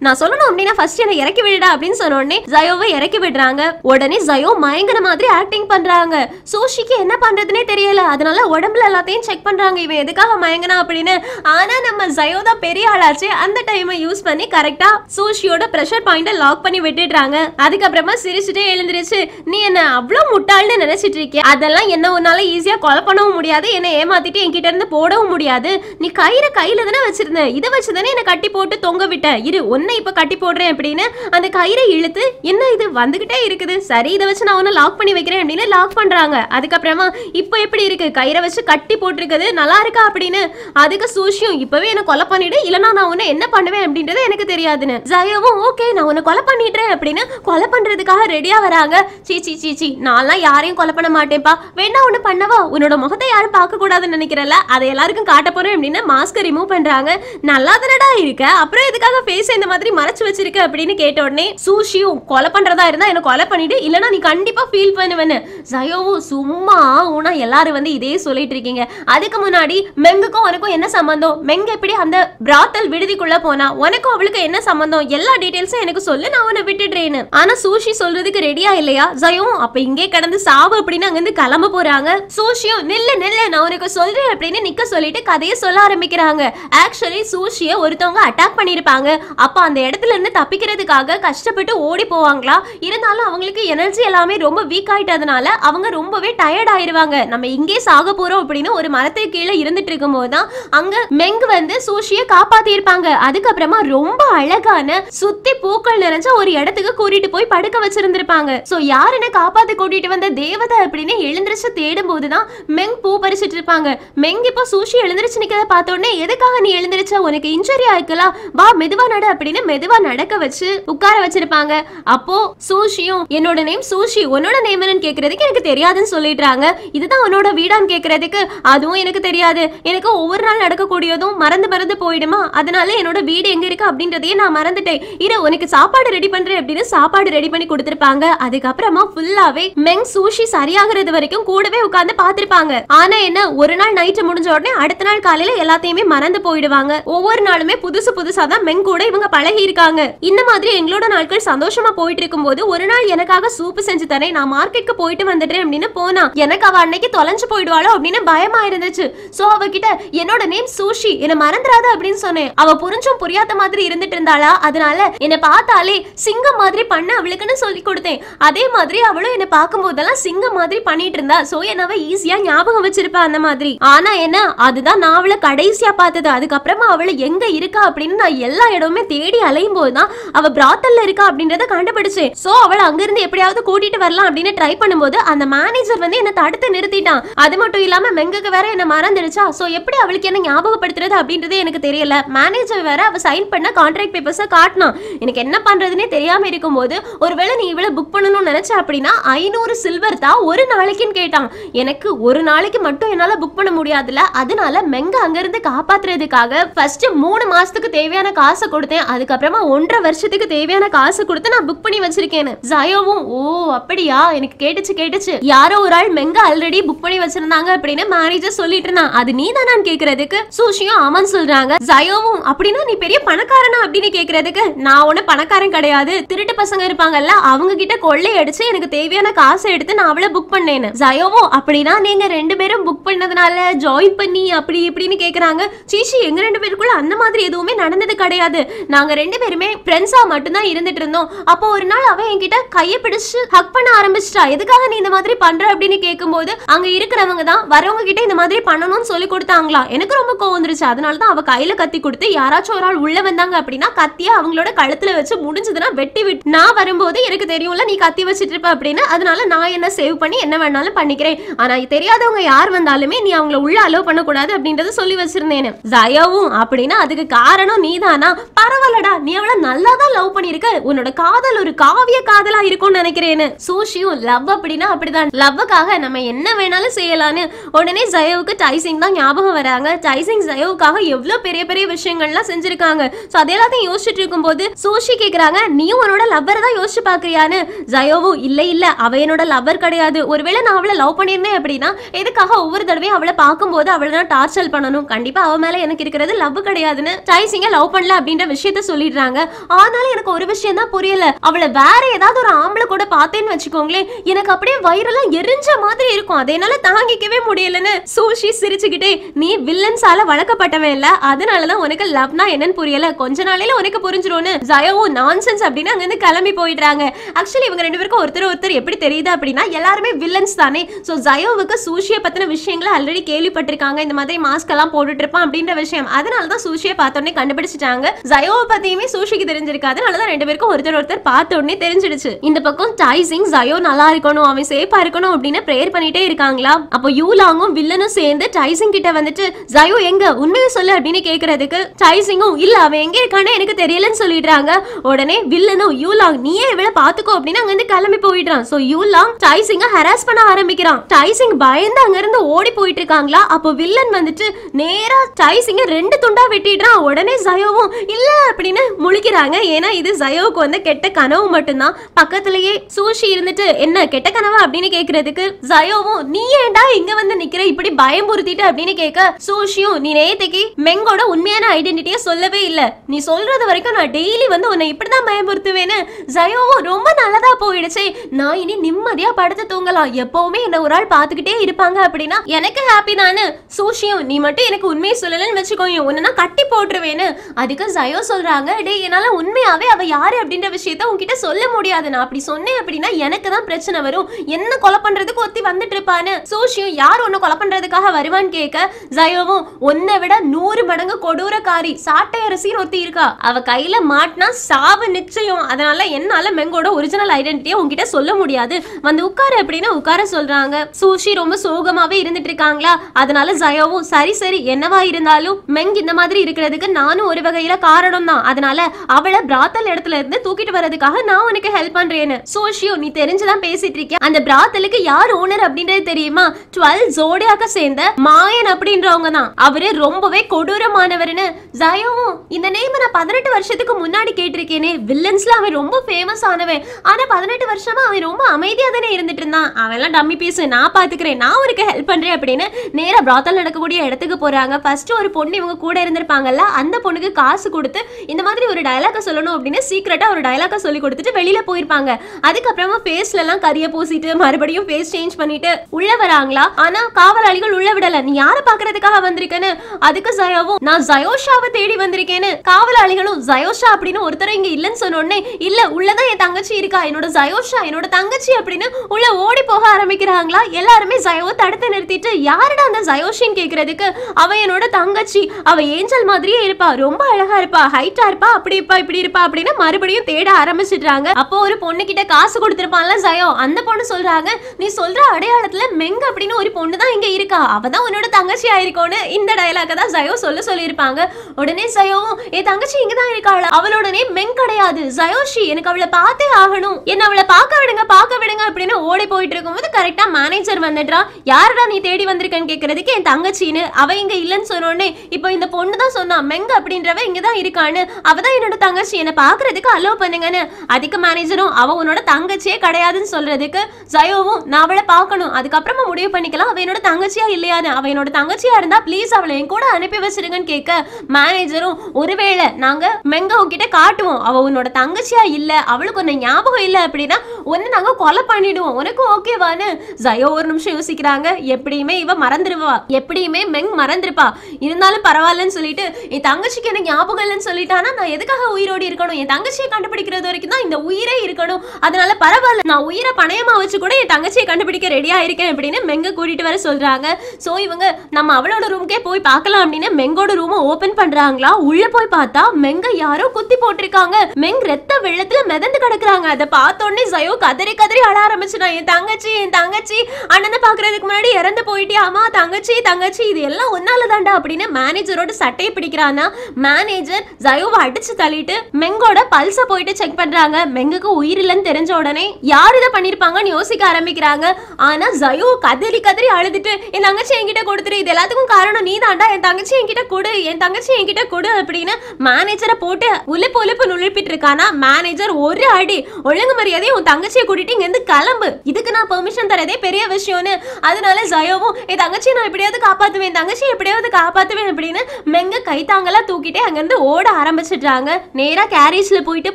நான் சொல்லணும் அப்படின்னா ஃபர்ஸ்ட் என்னை இறக்கி விடுடா அப்படின்னு சொன்ன உடனே ஜயோவை இறக்கி விடுறாங்க உடனே ஜயோ மயங்கர மாதிரி ஆக்டிங் பண்றாங்க சோஷிக்கு என்ன பண்றதுனே தெரியல அதனால உடம்புல எல்லாத்தையும் செக் பண்றாங்க இவன் எதுக்காக மயங்கனா அப்படின்னு ஆனா நம்ம ஜயோ தான் பெரிய ஆளாச்சு அந்த டைமை யூஸ் பண்ணி கரெக்டா சோஷியோட ப்ரெஷர் பாயிண்ட லாக் பண்ணி விட்டுடுறாங்க அதுக்கப்புறமா சிரிச்சுட்டே எழுந்துருச்சு நீ என்ன அவ்வளவு முட்டாள்னு நினைச்சிட்டு இருக்கே அதெல்லாம் என்ன உன்னால ஈஸியா கொலை பண்ணவும் முடியாது என்ன ஏமாத்திட்டு என்கிட்ட இருந்து போடவும் முடியாது நீ கயிறை கையில தானே வச்சிருந்த இதை வச்சுதானே என்ன கட்டி போட்டு தொங்க விட்ட இரு உன்னை இப்ப கட்டி போடுறேன் அப்படின்னு அந்த கயிறை இழுத்து என்ன இது வந்துகிட்டே இருக்குது சரி இதை வச்சு நான் லாக் பண்ணி வைக்கிறேன் அப்படின்னு லாக் பண்ணுறாங்க அதுக்கப்புறமா இப்போ எப்படி இருக்குது கயிறை வச்சு கட்டி போட்டிருக்குது நல்லா இருக்கா அப்படின்னு அதுக்கு சூஷியும் இப்போவே என்னை கொலை பண்ணிவிடு இல்லனா நான் உன்னை என்ன பண்ணுவேன் அப்படின்றது எனக்கு தெரியாதுன்னு ஜயவும் ஓகே நான் உன்ன கொலை பண்ணிடுறேன் அப்படின்னு கொலை பண்ணுறதுக்காக ரெடியாக வராங்க சீ சீ சீ சீ நான்லாம் யாரையும் கொலை பண்ண மாட்டேன்ப்பா வேணா ஒன்று பண்ணவா உன்னோட முகத்தை யாரும் பார்க்கக்கூடாதுன்னு நினைக்கிறல்ல அதை எல்லாருக்கும் காட்ட போறேன் அப்படின்னு மாஸ்க் ரிமூவ் பண்ணுறாங்க நல்லா தானடா இருக்க அப்புறம் எதுக்காக பேச இந்த மாதிரி மறைச்சு வச்சிருக்க அப்படின்னு கேட்ட உடனே சூஷியும் கொலை பண்ணுறதா இருந்தால் என்னை கொலை பண்ணிவிட்டு இல்லைனா நீ கண்டிப்பாக ஃபீல் பண்ணுவேன்னு ஜயோவும் சும்மா ஊனா எல்லாரும் வந்து இதே சொல்லிட்டு இருக்கீங்க அதுக்கு முன்னாடி மெங்குக்கும் உனக்கும் என்ன சம்மந்தம் மெங்கு எப்படி அந்த பிராத்தல் விடுதிக்குள்ளே போனா உனக்கும் அவளுக்கு என்ன சம்மந்தம் எல்லா டீட்டெயில்ஸும் எனக்கு சொல்லு நான் உன்னை விட்டுடுறேன்னு ஆனால் சூஷி சொல்கிறதுக்கு ரெடியா இல்லையா ஜயோவும் அப்போ இங்கே கடந்து சாவு அப்படின்னு அங்கேருந்து கிளம்ப போகிறாங்க சூஷியும் நில்லு நில்லு நான் உனக்கு சொல்கிறேன் அப்படின்னு நிற்க சொல்லிட்டு கதையை சொல்ல ஆரம்பிக்கிறாங்க ஆக்சுவலி சூஷியை ஒருத்தவங்க அட்டாக் பண்ணியிருப்பாங்க அப்போ அந்த இடத்துல இருந்து தப்பிக்கிறதுக்காக கஷ்டப்பட்டு ஓடி போவாங்க போவாங்களா இருந்தாலும் அவங்களுக்கு எனர்ஜி எல்லாமே ரொம்ப வீக் ஆயிட்டதுனால அவங்க ரொம்பவே டயர்ட் ஆயிருவாங்க நம்ம இங்கே சாக போறோம் அப்படின்னு ஒரு மரத்தை கீழே இருந்துட்டு இருக்கும் போதுதான் அங்க மெங்கு வந்து சூஷிய காப்பாத்தி இருப்பாங்க அதுக்கப்புறமா ரொம்ப அழகான சுத்தி பூக்கள் நிறைஞ்ச ஒரு இடத்துக்கு கூட்டிட்டு போய் படுக்க வச்சிருந்திருப்பாங்க சோ யாருன்னு காப்பாத்தி கூட்டிட்டு வந்த தேவதை அப்படின்னு எழுந்திரிச்சு தேடும் போதுதான் மெங் பூ பறிச்சிட்டு இருப்பாங்க மெங் இப்போ சூஷி எழுந்திரிச்சு நிக்கிறத பார்த்த உடனே எதுக்காக நீ எழுந்திரிச்ச உனக்கு இன்ஜுரி ஆயிக்கலாம் வா மெதுவா நட அப்படின்னு மெதுவா நடக்க வச்சு உட்கார வச்சிருப்பாங்க அப்போ சூஷியும் என்னோட நேம் சூஷி உன்னோட நேம் என்னன்னு கேட்கறதுக்கு எனக்கு தெரியாதுன்னு சொல்லிடுறாங்க இதுதான் உன்னோட வீடான்னு கேட்கறதுக்கு அதுவும் எனக்கு தெரியாது எனக்கு ஒவ்வொரு நாள் நடக்கக்கூடியதும் மறந்து மறந்து போயிடுமா அதனால என்னோட வீடு எங்க இருக்கு அப்படின்றதையே நான் மறந்துட்டேன் இரு உனக்கு சாப்பாடு ரெடி பண்றேன் அப்படின்னு சாப்பாடு ரெடி பண்ணி கொடுத்துருப்பாங்க அதுக்கப்புறமா ஃபுல்லாவே மெங் சூஷி சரியாகிறது வரைக்கும் கூடவே உட்கார்ந்து பார்த்திருப்பாங்க ஆனா என்ன ஒரு நாள் நைட்டு முடிஞ்ச உடனே அடுத்த நாள் காலையில எல்லாத்தையுமே மறந்து போயிடுவாங்க ஒவ்வொரு நாளுமே புதுசு புதுசா தான் மெங் கூட இவங்க பழகி இருக்காங்க இந்த மாதிரி எங்களோட நாட்கள் சந்தோஷமா போய் போயிட்டு இருக்கும்போது ஒரு நாள் எனக்காக சூப்பு செஞ்சு தரேன் நான் மார்க்கெட்க்கு போயிட்டு வந்துட்டேன் அப்படின்னு போனா எனக்கு அவ அன்னைக்கு தொலைஞ்சு போயிடுவாளோ அப்படின்னு பயமா இருந்துச்சு சோ அவகிட்ட என்னோட நேம் சூஷி என்ன மறந்துடாத அப்படின்னு சொன்னேன் அவ புரிஞ்சும் புரியாத மாதிரி இருந்துட்டு இருந்தாளா அதனால என்னை பார்த்தாலே சிங்கம் மாதிரி பண்ண அவளுக்குன்னு சொல்லி கொடுத்தேன் அதே மாதிரி அவளும் என்னை பார்க்கும் போதெல்லாம் சிங்கம் மாதிரி பண்ணிட்டு இருந்தா சோ என்னவ ஈஸியா ஞாபகம் வச்சிருப்பா அந்த மாதிரி ஆனா என்ன அதுதான் நான் அவளை கடைசியா பார்த்தது அதுக்கப்புறமா அவளை எங்க இருக்கா அப்படின்னு நான் எல்லா இடமுமே தேடி அலையும் போதுதான் அவ பிராத்தல்ல இருக்கா அப்படின்றத கண்டுபிடி பிடிச்சு சோ அவளை அங்கிருந்து எப்படியாவது கூட்டிட்டு வரலாம் அப்படின்னு ட்ரை பண்ணும்போது அந்த மேனேஜர் வந்து என்ன தடுத்து நிறுத்திட்டான் அது மட்டும் இல்லாம மெங்குக்கு வேற என்ன மறந்துடுச்சா சோ எப்படி அவளுக்கு என்ன ஞாபகப்படுத்துறது அப்படின்றது எனக்கு தெரியல மேனேஜர் வேற அவ சைன் பண்ண கான்ட்ராக்ட் பேப்பர்ஸை காட்டினா எனக்கு என்ன பண்றதுன்னே தெரியாம இருக்கும்போது ஒருவேளை நீ இவ்வளவு புக் பண்ணணும்னு நினைச்ச அப்படின்னா ஐநூறு சில்வர் தான் ஒரு நாளைக்குன்னு கேட்டான் எனக்கு ஒரு நாளைக்கு மட்டும் என்னால புக் பண்ண முடியாதுல அதனால மெங்க அங்கிருந்து காப்பாத்துறதுக்காக ஃபர்ஸ்ட் மூணு மாசத்துக்கு தேவையான காசை கொடுத்தேன் அதுக்கப்புறமா ஒன்றரை வருஷத்துக்கு தேவையான காசு கொடுத்து நான் புக் பண்ணி வச்சிருக்கேன்னு ஜயோவும் ஓ அப்படியா எனக்கு கேட்டுச்சு கேட்டுச்சு யாரோ ஒரு ஆள் மெங்க ஆல்ரெடி புக் பண்ணி வச்சிருந்தாங்க அப்படின்னு மேனேஜர் சொல்லிட்டு இருந்தான் அது நீ தான் நான் கேக்குறதுக்கு சூஷியும் ஆமான்னு சொல்றாங்க ஜயோவும் அப்படின்னா நீ பெரிய பணக்காரனா அப்படின்னு கேக்குறதுக்கு நான் ஒண்ணு பணக்காரன் கிடையாது திருட்டு பசங்க இருப்பாங்கல்ல அவங்க கிட்ட கொள்ளை அடிச்சு எனக்கு தேவையான காசை எடுத்து நான் அவளை புக் பண்ணேன்னு ஜயோவும் அப்படின்னா நீங்க ரெண்டு பேரும் புக் பண்ணதுனால ஜாயின் பண்ணி அப்படி இப்படின்னு கேக்குறாங்க சீச்சி எங்க ரெண்டு பேருக்குள்ள அந்த மாதிரி எதுவுமே நடந்தது கிடையாது நாங்க ரெண்டு பேருமே ஃப்ரெண்ட்ஸா மட்டும்தான் இருந்துட்டு இருந்தோம் அப்போ ஒரு நாள் அவ என்கிட்ட கையை பிடிச்சு ஹக் பண்ண ஆரம்பிச்சிட்டா எதுக்காக நீ இந்த மாதிரி பண்ற அப்படின்னு கேட்கும்போது அங்க இருக்கிறவங்க தான் வரவங்க கிட்ட இந்த மாதிரி பண்ணணும்னு சொல்லி கொடுத்தாங்களா எனக்கு ரொம்ப கோவம் வந்துருச்சு அதனாலதான் தான் அவ கையில கத்தி கொடுத்து யாராச்சும் ஒரு ஆள் உள்ள வந்தாங்க அப்படின்னா கத்திய அவங்களோட கழுத்துல வச்சு முடிஞ்சதுன்னா வெட்டி விட்டு நான் வரும்போது எனக்கு தெரியும்ல நீ கத்தி வச்சிட்டு இருப்ப அப்படின்னு அதனால நான் என்ன சேவ் பண்ணி என்ன வேணாலும் பண்ணிக்கிறேன் ஆனா தெரியாதவங்க யார் வந்தாலுமே நீ அவங்கள உள்ள அலோவ் பண்ணக்கூடாது அப்படின்றத சொல்லி வச்சிருந்தேன் ஜயாவும் அப்படின்னா அதுக்கு காரணம் நீதானா பரவாயில்லடா நீ அவளை நல்லா தான் லவ் பண்ணிருக்க உன்னோட காதல் ஒரு காவிய காதலா இருக்கும்னு நினைக்கிறேன்னு சூஷியும் லவ் அப்படின்னா அப்படிதான் லவ்வுக்காக நம்ம என்ன வேணாலும் செய்யலான்னு உடனே ஜயோவுக்கு டைசிங் தான் ஞாபகம் வராங்க டைசிங் ஜயோவுக்காக எவ்வளவு பெரிய பெரிய விஷயங்கள்லாம் செஞ்சிருக்காங்க ஸோ அது எல்லாத்தையும் யோசிச்சுட்டு இருக்கும்போது சூஷி கேட்குறாங்க நீயும் உன்னோட லவ்வரை தான் யோசிச்சு பார்க்குறியான்னு ஜயோவும் இல்லை இல்லை அவ என்னோட லவ்வர் கிடையாது ஒருவேளை நான் அவளை லவ் பண்ணியிருந்தேன் அப்படின்னா எதுக்காக ஒவ்வொரு தடவையும் அவளை பார்க்கும்போது அவளை நான் டார்ச்சர் பண்ணணும் கண்டிப்பாக அவ மேலே எனக்கு இருக்கிறது லவ் கிடையாதுன்னு டைசிங்கை லவ் பண்ணல அப்படின்ற விஷயத்த சொல்லிடுறாங்க ஆனாலும் எனக்கு ஒரு விஷயம் தான் புரியல அவளை வேற ஏதாவது ஒரு ஆம்பளை கூட பார்த்தேன்னு வச்சுக்கோங்களேன் எனக்கு அப்படியே வயிறெல்லாம் எரிஞ்ச மாதிரி இருக்கும் அதை என்னால தாங்கிக்கவே முடியலன்னு சூஷி சிரிச்சுக்கிட்டே நீ வில்லன்ஸால வளர்க்கப்பட்டவன் இல்ல அதனாலதான் உனக்கு லவ்னா என்னன்னு புரியல கொஞ்ச நாளையில உனக்கு புரிஞ்சிரும்னு நான் நான்சென்ஸ் அப்படின்னு அங்க இருந்து கிளம்பி போயிடுறாங்க ஆக்சுவலி இவங்க ரெண்டு பேருக்கும் ஒருத்தர் ஒருத்தர் எப்படி தெரியுது அப்படின்னா எல்லாருமே வில்லன்ஸ் தானே ஸோ ஜயோவுக்கு சூஷியை பத்தின விஷயங்களை ஆல்ரெடி கேள்விப்பட்டிருக்காங்க இந்த மாதிரி மாஸ்க் எல்லாம் போட்டுட்டு இருப்பான் அப்படின்ற விஷயம் அதனாலதான் சூஷியை பார்த்தோன்னே கண்டுபிடிச்சிட்டாங்க ஜயோவை பத்தியுமே சூஷிக்கு தெரிஞ்சிருக்காது அதனாலதான் ரெண்டு பேருக்கும் ஒருத்தர் ஒருத்தர் பார்த்து பார்த்த உடனே தெரிஞ்சிடுச்சு இந்த பக்கம் டைசிங் ஜயோ நல்லா இருக்கணும் அவன் சேஃபா இருக்கணும் அப்படின்னு பிரேயர் பண்ணிட்டே இருக்காங்களா அப்போ யூலாங்கும் வில்லனும் சேர்ந்து டைசிங் கிட்ட வந்துட்டு ஜயோ எங்க உண்மையை சொல்லு அப்படின்னு கேக்குறதுக்கு டைசிங்கும் இல்ல அவன் எங்க இருக்கானே எனக்கு தெரியலன்னு சொல்லிடுறாங்க உடனே வில்லனும் யூலாங் நீயே இவளை பாத்துக்கோ அப்படின்னு அங்க இருந்து கிளம்பி போயிடுறான் சோ யூலாங் டைசிங்க ஹராஸ் பண்ண ஆரம்பிக்கிறான் டைசிங் பயந்து அங்க இருந்து ஓடி போயிட்டு இருக்காங்களா அப்போ வில்லன் வந்துட்டு நேரா டைசிங்க ரெண்டு துண்டா வெட்டிடுறான் உடனே ஜயோவும் இல்ல அப்படின்னு முழிக்கிறாங்க ஏன்னா இது ஜயோவுக்கு வந்து கெட்ட கனவு மட்டும்தான் பக்கத்துலயே சூஷி இருந்துட்டு என்ன கெட்ட கனவா அப்படின்னு கேக்குறதுக்கு ஜயோவும் நீ ஏண்டா இங்க வந்து நிக்கிற இப்படி பயமுறுத்திட்டு அப்படின்னு கேட்க சூஷியும் நீ நேத்துக்கு மெங்கோட உண்மையான ஐடென்டிட்டிய சொல்லவே இல்ல நீ சொல்றது வரைக்கும் நான் டெய்லி வந்து உன்னை இப்படிதான் பயமுறுத்துவேன்னு ஜயோவும் ரொம்ப நல்லதா போயிடுச்சு நான் இனி நிம்மதியா படுத்து தூங்கலாம் எப்பவுமே என்ன ஒரு ஆள் பாத்துக்கிட்டே இருப்பாங்க அப்படின்னா எனக்கு ஹாப்பி தானு சூஷியும் நீ மட்டும் எனக்கு உண்மையை சொல்லலன்னு வச்சுக்கோங்க உன்னை கட்டி போட்டுருவேன்னு அதுக்கு ஜயோ சொல்றாங்க டேய் என்னால உண்மையாவே அவ யாரு அப்படின்ற விஷயத்த உங்ககிட்ட சொல்ல முடியாது நான் அப்படி சொன்னேன் அப்படின்னா எனக்கு தான் பிரச்சனை வரும் என்ன கொலை பண்றதுக்கு ஒத்தி வந்துட்டு இருப்பான்னு சோஷியும் யார் ஒன்னு கொலை பண்றதுக்காக வருவான்னு கேட்க ஜயோவும் உன்னை விட நூறு மடங்கு கொடூரக்காரி சாட்டை அரிசின்னு ஒத்தி இருக்கா அவ கையில மாட்டினா சாவு நிச்சயம் அதனால என்னால மெங்கோட ஒரிஜினல் ஐடென்டிட்டியை உங்ககிட்ட சொல்ல முடியாது வந்து உட்கார அப்படின்னா உட்கார சொல்றாங்க சூஷி ரொம்ப சோகமாவே இருந்துட்டு இருக்காங்களா அதனால ஜயோவும் சரி சரி என்னவா இருந்தாலும் மெங் இந்த மாதிரி இருக்கிறதுக்கு நானும் ஒரு வகையில காரணம் தான் அதனால அவளை பிராத்தல் இடத்துல இருந்து தூக்கிட்டு வரதுக்காக பண்றதுக்காக நான் உனக்கு ஹெல்ப் பண்றேன்னு சோஷியோ நீ தெரிஞ்சுதான் பேசிட்டு இருக்கிய அந்த பிராத்தலுக்கு யார் ஓனர் அப்படின்றது தெரியுமா டுவெல் ஜோடியாக சேர்ந்த மாயன் அப்படின்றவங்க தான் அவரு ரொம்பவே கொடூரமானவர்னு ஜயோவும் இந்த நேம் நான் பதினெட்டு வருஷத்துக்கு முன்னாடி கேட்டிருக்கேனே வில்லன்ஸ்ல அவன் ரொம்ப ஃபேமஸ் ஆனவன் ஆனா பதினெட்டு வருஷமா அவன் ரொம்ப அமைதியா தானே இருந்துட்டு இருந்தான் அவன்லாம் டம்மி பீஸ் நான் பாத்துக்கிறேன் நான் உனக்கு ஹெல்ப் பண்றேன் அப்படின்னு நேரா பிராத்தல் நடக்கக்கூடிய இடத்துக்கு போறாங்க ஃபர்ஸ்ட் ஒரு பொண்ணு இவங்க கூட இருந்திருப்பாங்கல்ல அந்த பொண்ணுக்கு காசு கொடுத்து இந்த மாதிரி ஒரு டயலாக சொல்லணும் அப்படின்னு சீக்கிரட்டா ஒரு டயலாக சொல்லி சொல்லி கொடுத்துட்டு வெளியில போயிருப்பாங்க அதுக்கப்புறமா எல்லாம் கரிய பூசிட்டு மறுபடியும் ஃபேஸ் சேஞ்ச் பண்ணிட்டு உள்ள வராங்களா ஆனா காவலாளிகள் உள்ள விடல நீ யார பாக்குறதுக்காக வந்திருக்கேன்னு அதுக்கு ஜயோவும் நான் ஜயோஷாவை தேடி வந்திருக்கேன்னு காவலாளிகளும் ஜயோஷா அப்படின்னு ஒருத்தர் இங்க சொன்ன சொன்னோடனே இல்ல உள்ளதான் என் தங்கச்சி இருக்கா என்னோட ஜயோஷா என்னோட தங்கச்சி அப்படின்னு உள்ள ஓடி போக ஆரம்பிக்கிறாங்களா எல்லாருமே ஜயோவை தடுத்து நிறுத்திட்டு யாருடா அந்த ஜயோஷின்னு கேக்குறதுக்கு அவ என்னோட தங்கச்சி அவ ஏஞ்சல் மாதிரியே இருப்பா ரொம்ப அழகா இருப்பா ஹைட்டா இருப்பா அப்படி இருப்பா இப்படி இருப்பா அப்படின்னு மறுபடியும் தேட ஆரம்பிச்சு ஆரம்பிச்சிடுறாங்க அப்போ ஒரு பொண்ணு கிட்ட காசு கொடுத்துருப்பான்ல ஜயோ அந்த பொண்ணு சொல்றாங்க நீ சொல்ற அடையாளத்துல மெங்க அப்படின்னு ஒரு பொண்ணு தான் இங்க இருக்கா அவ தான் உன்னோட தங்கச்சி ஆயிருக்கோன்னு இந்த டயலாக தான் ஜயோ சொல்ல சொல்லியிருப்பாங்க உடனே ஜயோவும் என் தங்கச்சி இங்கதான் தான் இருக்காள் அவளோடனே மெங் கிடையாது ஜயோஷி எனக்கு அவளை பார்த்தே ஆகணும் என்ன அவளை பார்க்க விடுங்க பார்க்க விடுங்க அப்படின்னு ஓடி போயிட்டு இருக்கும்போது கரெக்டா மேனேஜர் வந்துடுறா யாரடா நீ தேடி வந்திருக்கேன்னு கேட்கறதுக்கு என் தங்கச்சின்னு அவ இங்க இல்லைன்னு சொன்னோடனே இப்போ இந்த பொண்ணு தான் சொன்னா மெங்க அப்படின்றவ இங்க தான் இருக்கான்னு அவ தான் என்னோட தங்கச்சி என்னை பாக்குறதுக்கு அலோ பண்ணுங்கன்னு அதுக்கு மேனேஜரும் அவ உன்னோட தங்கச்சியே கிடையாதுன்னு சொல்றதுக்கு ஜயோவும் நான் அவளை பார்க்கணும் அதுக்கப்புறமா முடிவு பண்ணிக்கலாம் அவ என்னோட தங்கச்சியா இல்லையாது அவ என்னோட தங்கச்சியா இருந்தா ப்ளீஸ் அவளை என் கூட அனுப்பி வச்சிருங்கன்னு கேட்க மேனேஜரும் ஒருவேளை நாங்க மெங்கோ கிட்ட காட்டுவோம் அவ உன்னோட தங்கச்சியா இல்ல அவளுக்கு ஒன்னு ஞாபகம் இல்ல அப்படின்னா ஒன்னு நாங்க கொலை பண்ணிடுவோம் உனக்கு ஓகேவான்னு ஜயோ ஒரு நிமிஷம் யோசிக்கிறாங்க எப்படியுமே இவ மறந்துருவா எப்படியுமே மெங் மறந்துருப்பா இருந்தாலும் பரவாயில்லன்னு சொல்லிட்டு என் தங்கச்சிக்கு எனக்கு ஞாபகம் இல்லைன்னு சொல்லிட்டானா நான் எதுக்காக உயிரோடி இருக்கணும் என் தங்கச்சியை கண்டுபிடிக்கிறது ஒரு வரைக்கும் தான் இந்த உயிரே இருக்கணும் அதனால பரவாயில்ல நான் உயிரை பணையமா வச்சு கூட என் தங்கச்சியை கண்டுபிடிக்க ரெடியா இருக்கேன் அப்படின்னு மெங்க கூட்டிட்டு வர சொல்றாங்க சோ இவங்க நம்ம அவளோட ரூம்க்கே போய் பார்க்கலாம் அப்படின்னு மெங்கோட ரூமை ஓபன் பண்றாங்களா உள்ள போய் பார்த்தா மெங்க யாரோ குத்தி போட்டிருக்காங்க மெங் ரெத்த வெள்ளத்துல மிதந்து கிடக்குறாங்க அதை பார்த்த உடனே ஜயோ கதறி கதறி அழ ஆரம்பிச்சு என் தங்கச்சி என் தங்கச்சி அண்ணனை பாக்குறதுக்கு முன்னாடி இறந்து போயிட்டியாமா தங்கச்சி தங்கச்சி இது எல்லாம் ஒன்னால அப்படின்னு மேனேஜரோட சட்டையை பிடிக்கிறானா மேனேஜர் ஜயோவை அடிச்சு தள்ளிட்டு மெங்கோட பல்ஸை போயிட்டு செக் பண்ண பண்றாங்க மெங்குக்கு உயிர் இல்லைன்னு தெரிஞ்ச உடனே யார் இதை பண்ணிருப்பாங்கன்னு யோசிக்க ஆரம்பிக்கிறாங்க ஆனா ஜயோ கதறி கதறி அழுதுட்டு என் தங்கச்சி என்கிட்ட கொடுத்துரு இது எல்லாத்துக்கும் காரணம் நீ தாண்டா என் தங்கச்சி என்கிட்ட கொடு என் தங்கச்சி என்கிட்ட கொடு அப்படின்னு மேனேஜரை போட்டு உழுப்பு உழுப்பு நுழைப்பிட்டு இருக்கானா மேனேஜர் ஒரு அடி ஒழுங்கு மரியாதையை உன் தங்கச்சியை கூட்டிட்டு இங்கேருந்து கிளம்பு இதுக்கு நான் பெர்மிஷன் தரதே பெரிய விஷயம்னு அதனால ஜயோவும் என் தங்கச்சியை நான் எப்படியாவது காப்பாத்துவேன் தங்கச்சி எப்படியாவது காப்பாத்துவேன் அப்படின்னு மெங்க கைத்தாங்கலாம் தூக்கிட்டே அங்கேருந்து ஓட ஆரம்பிச்சிடுறாங்க நேராக கேரேஜ்ல போயிட்டு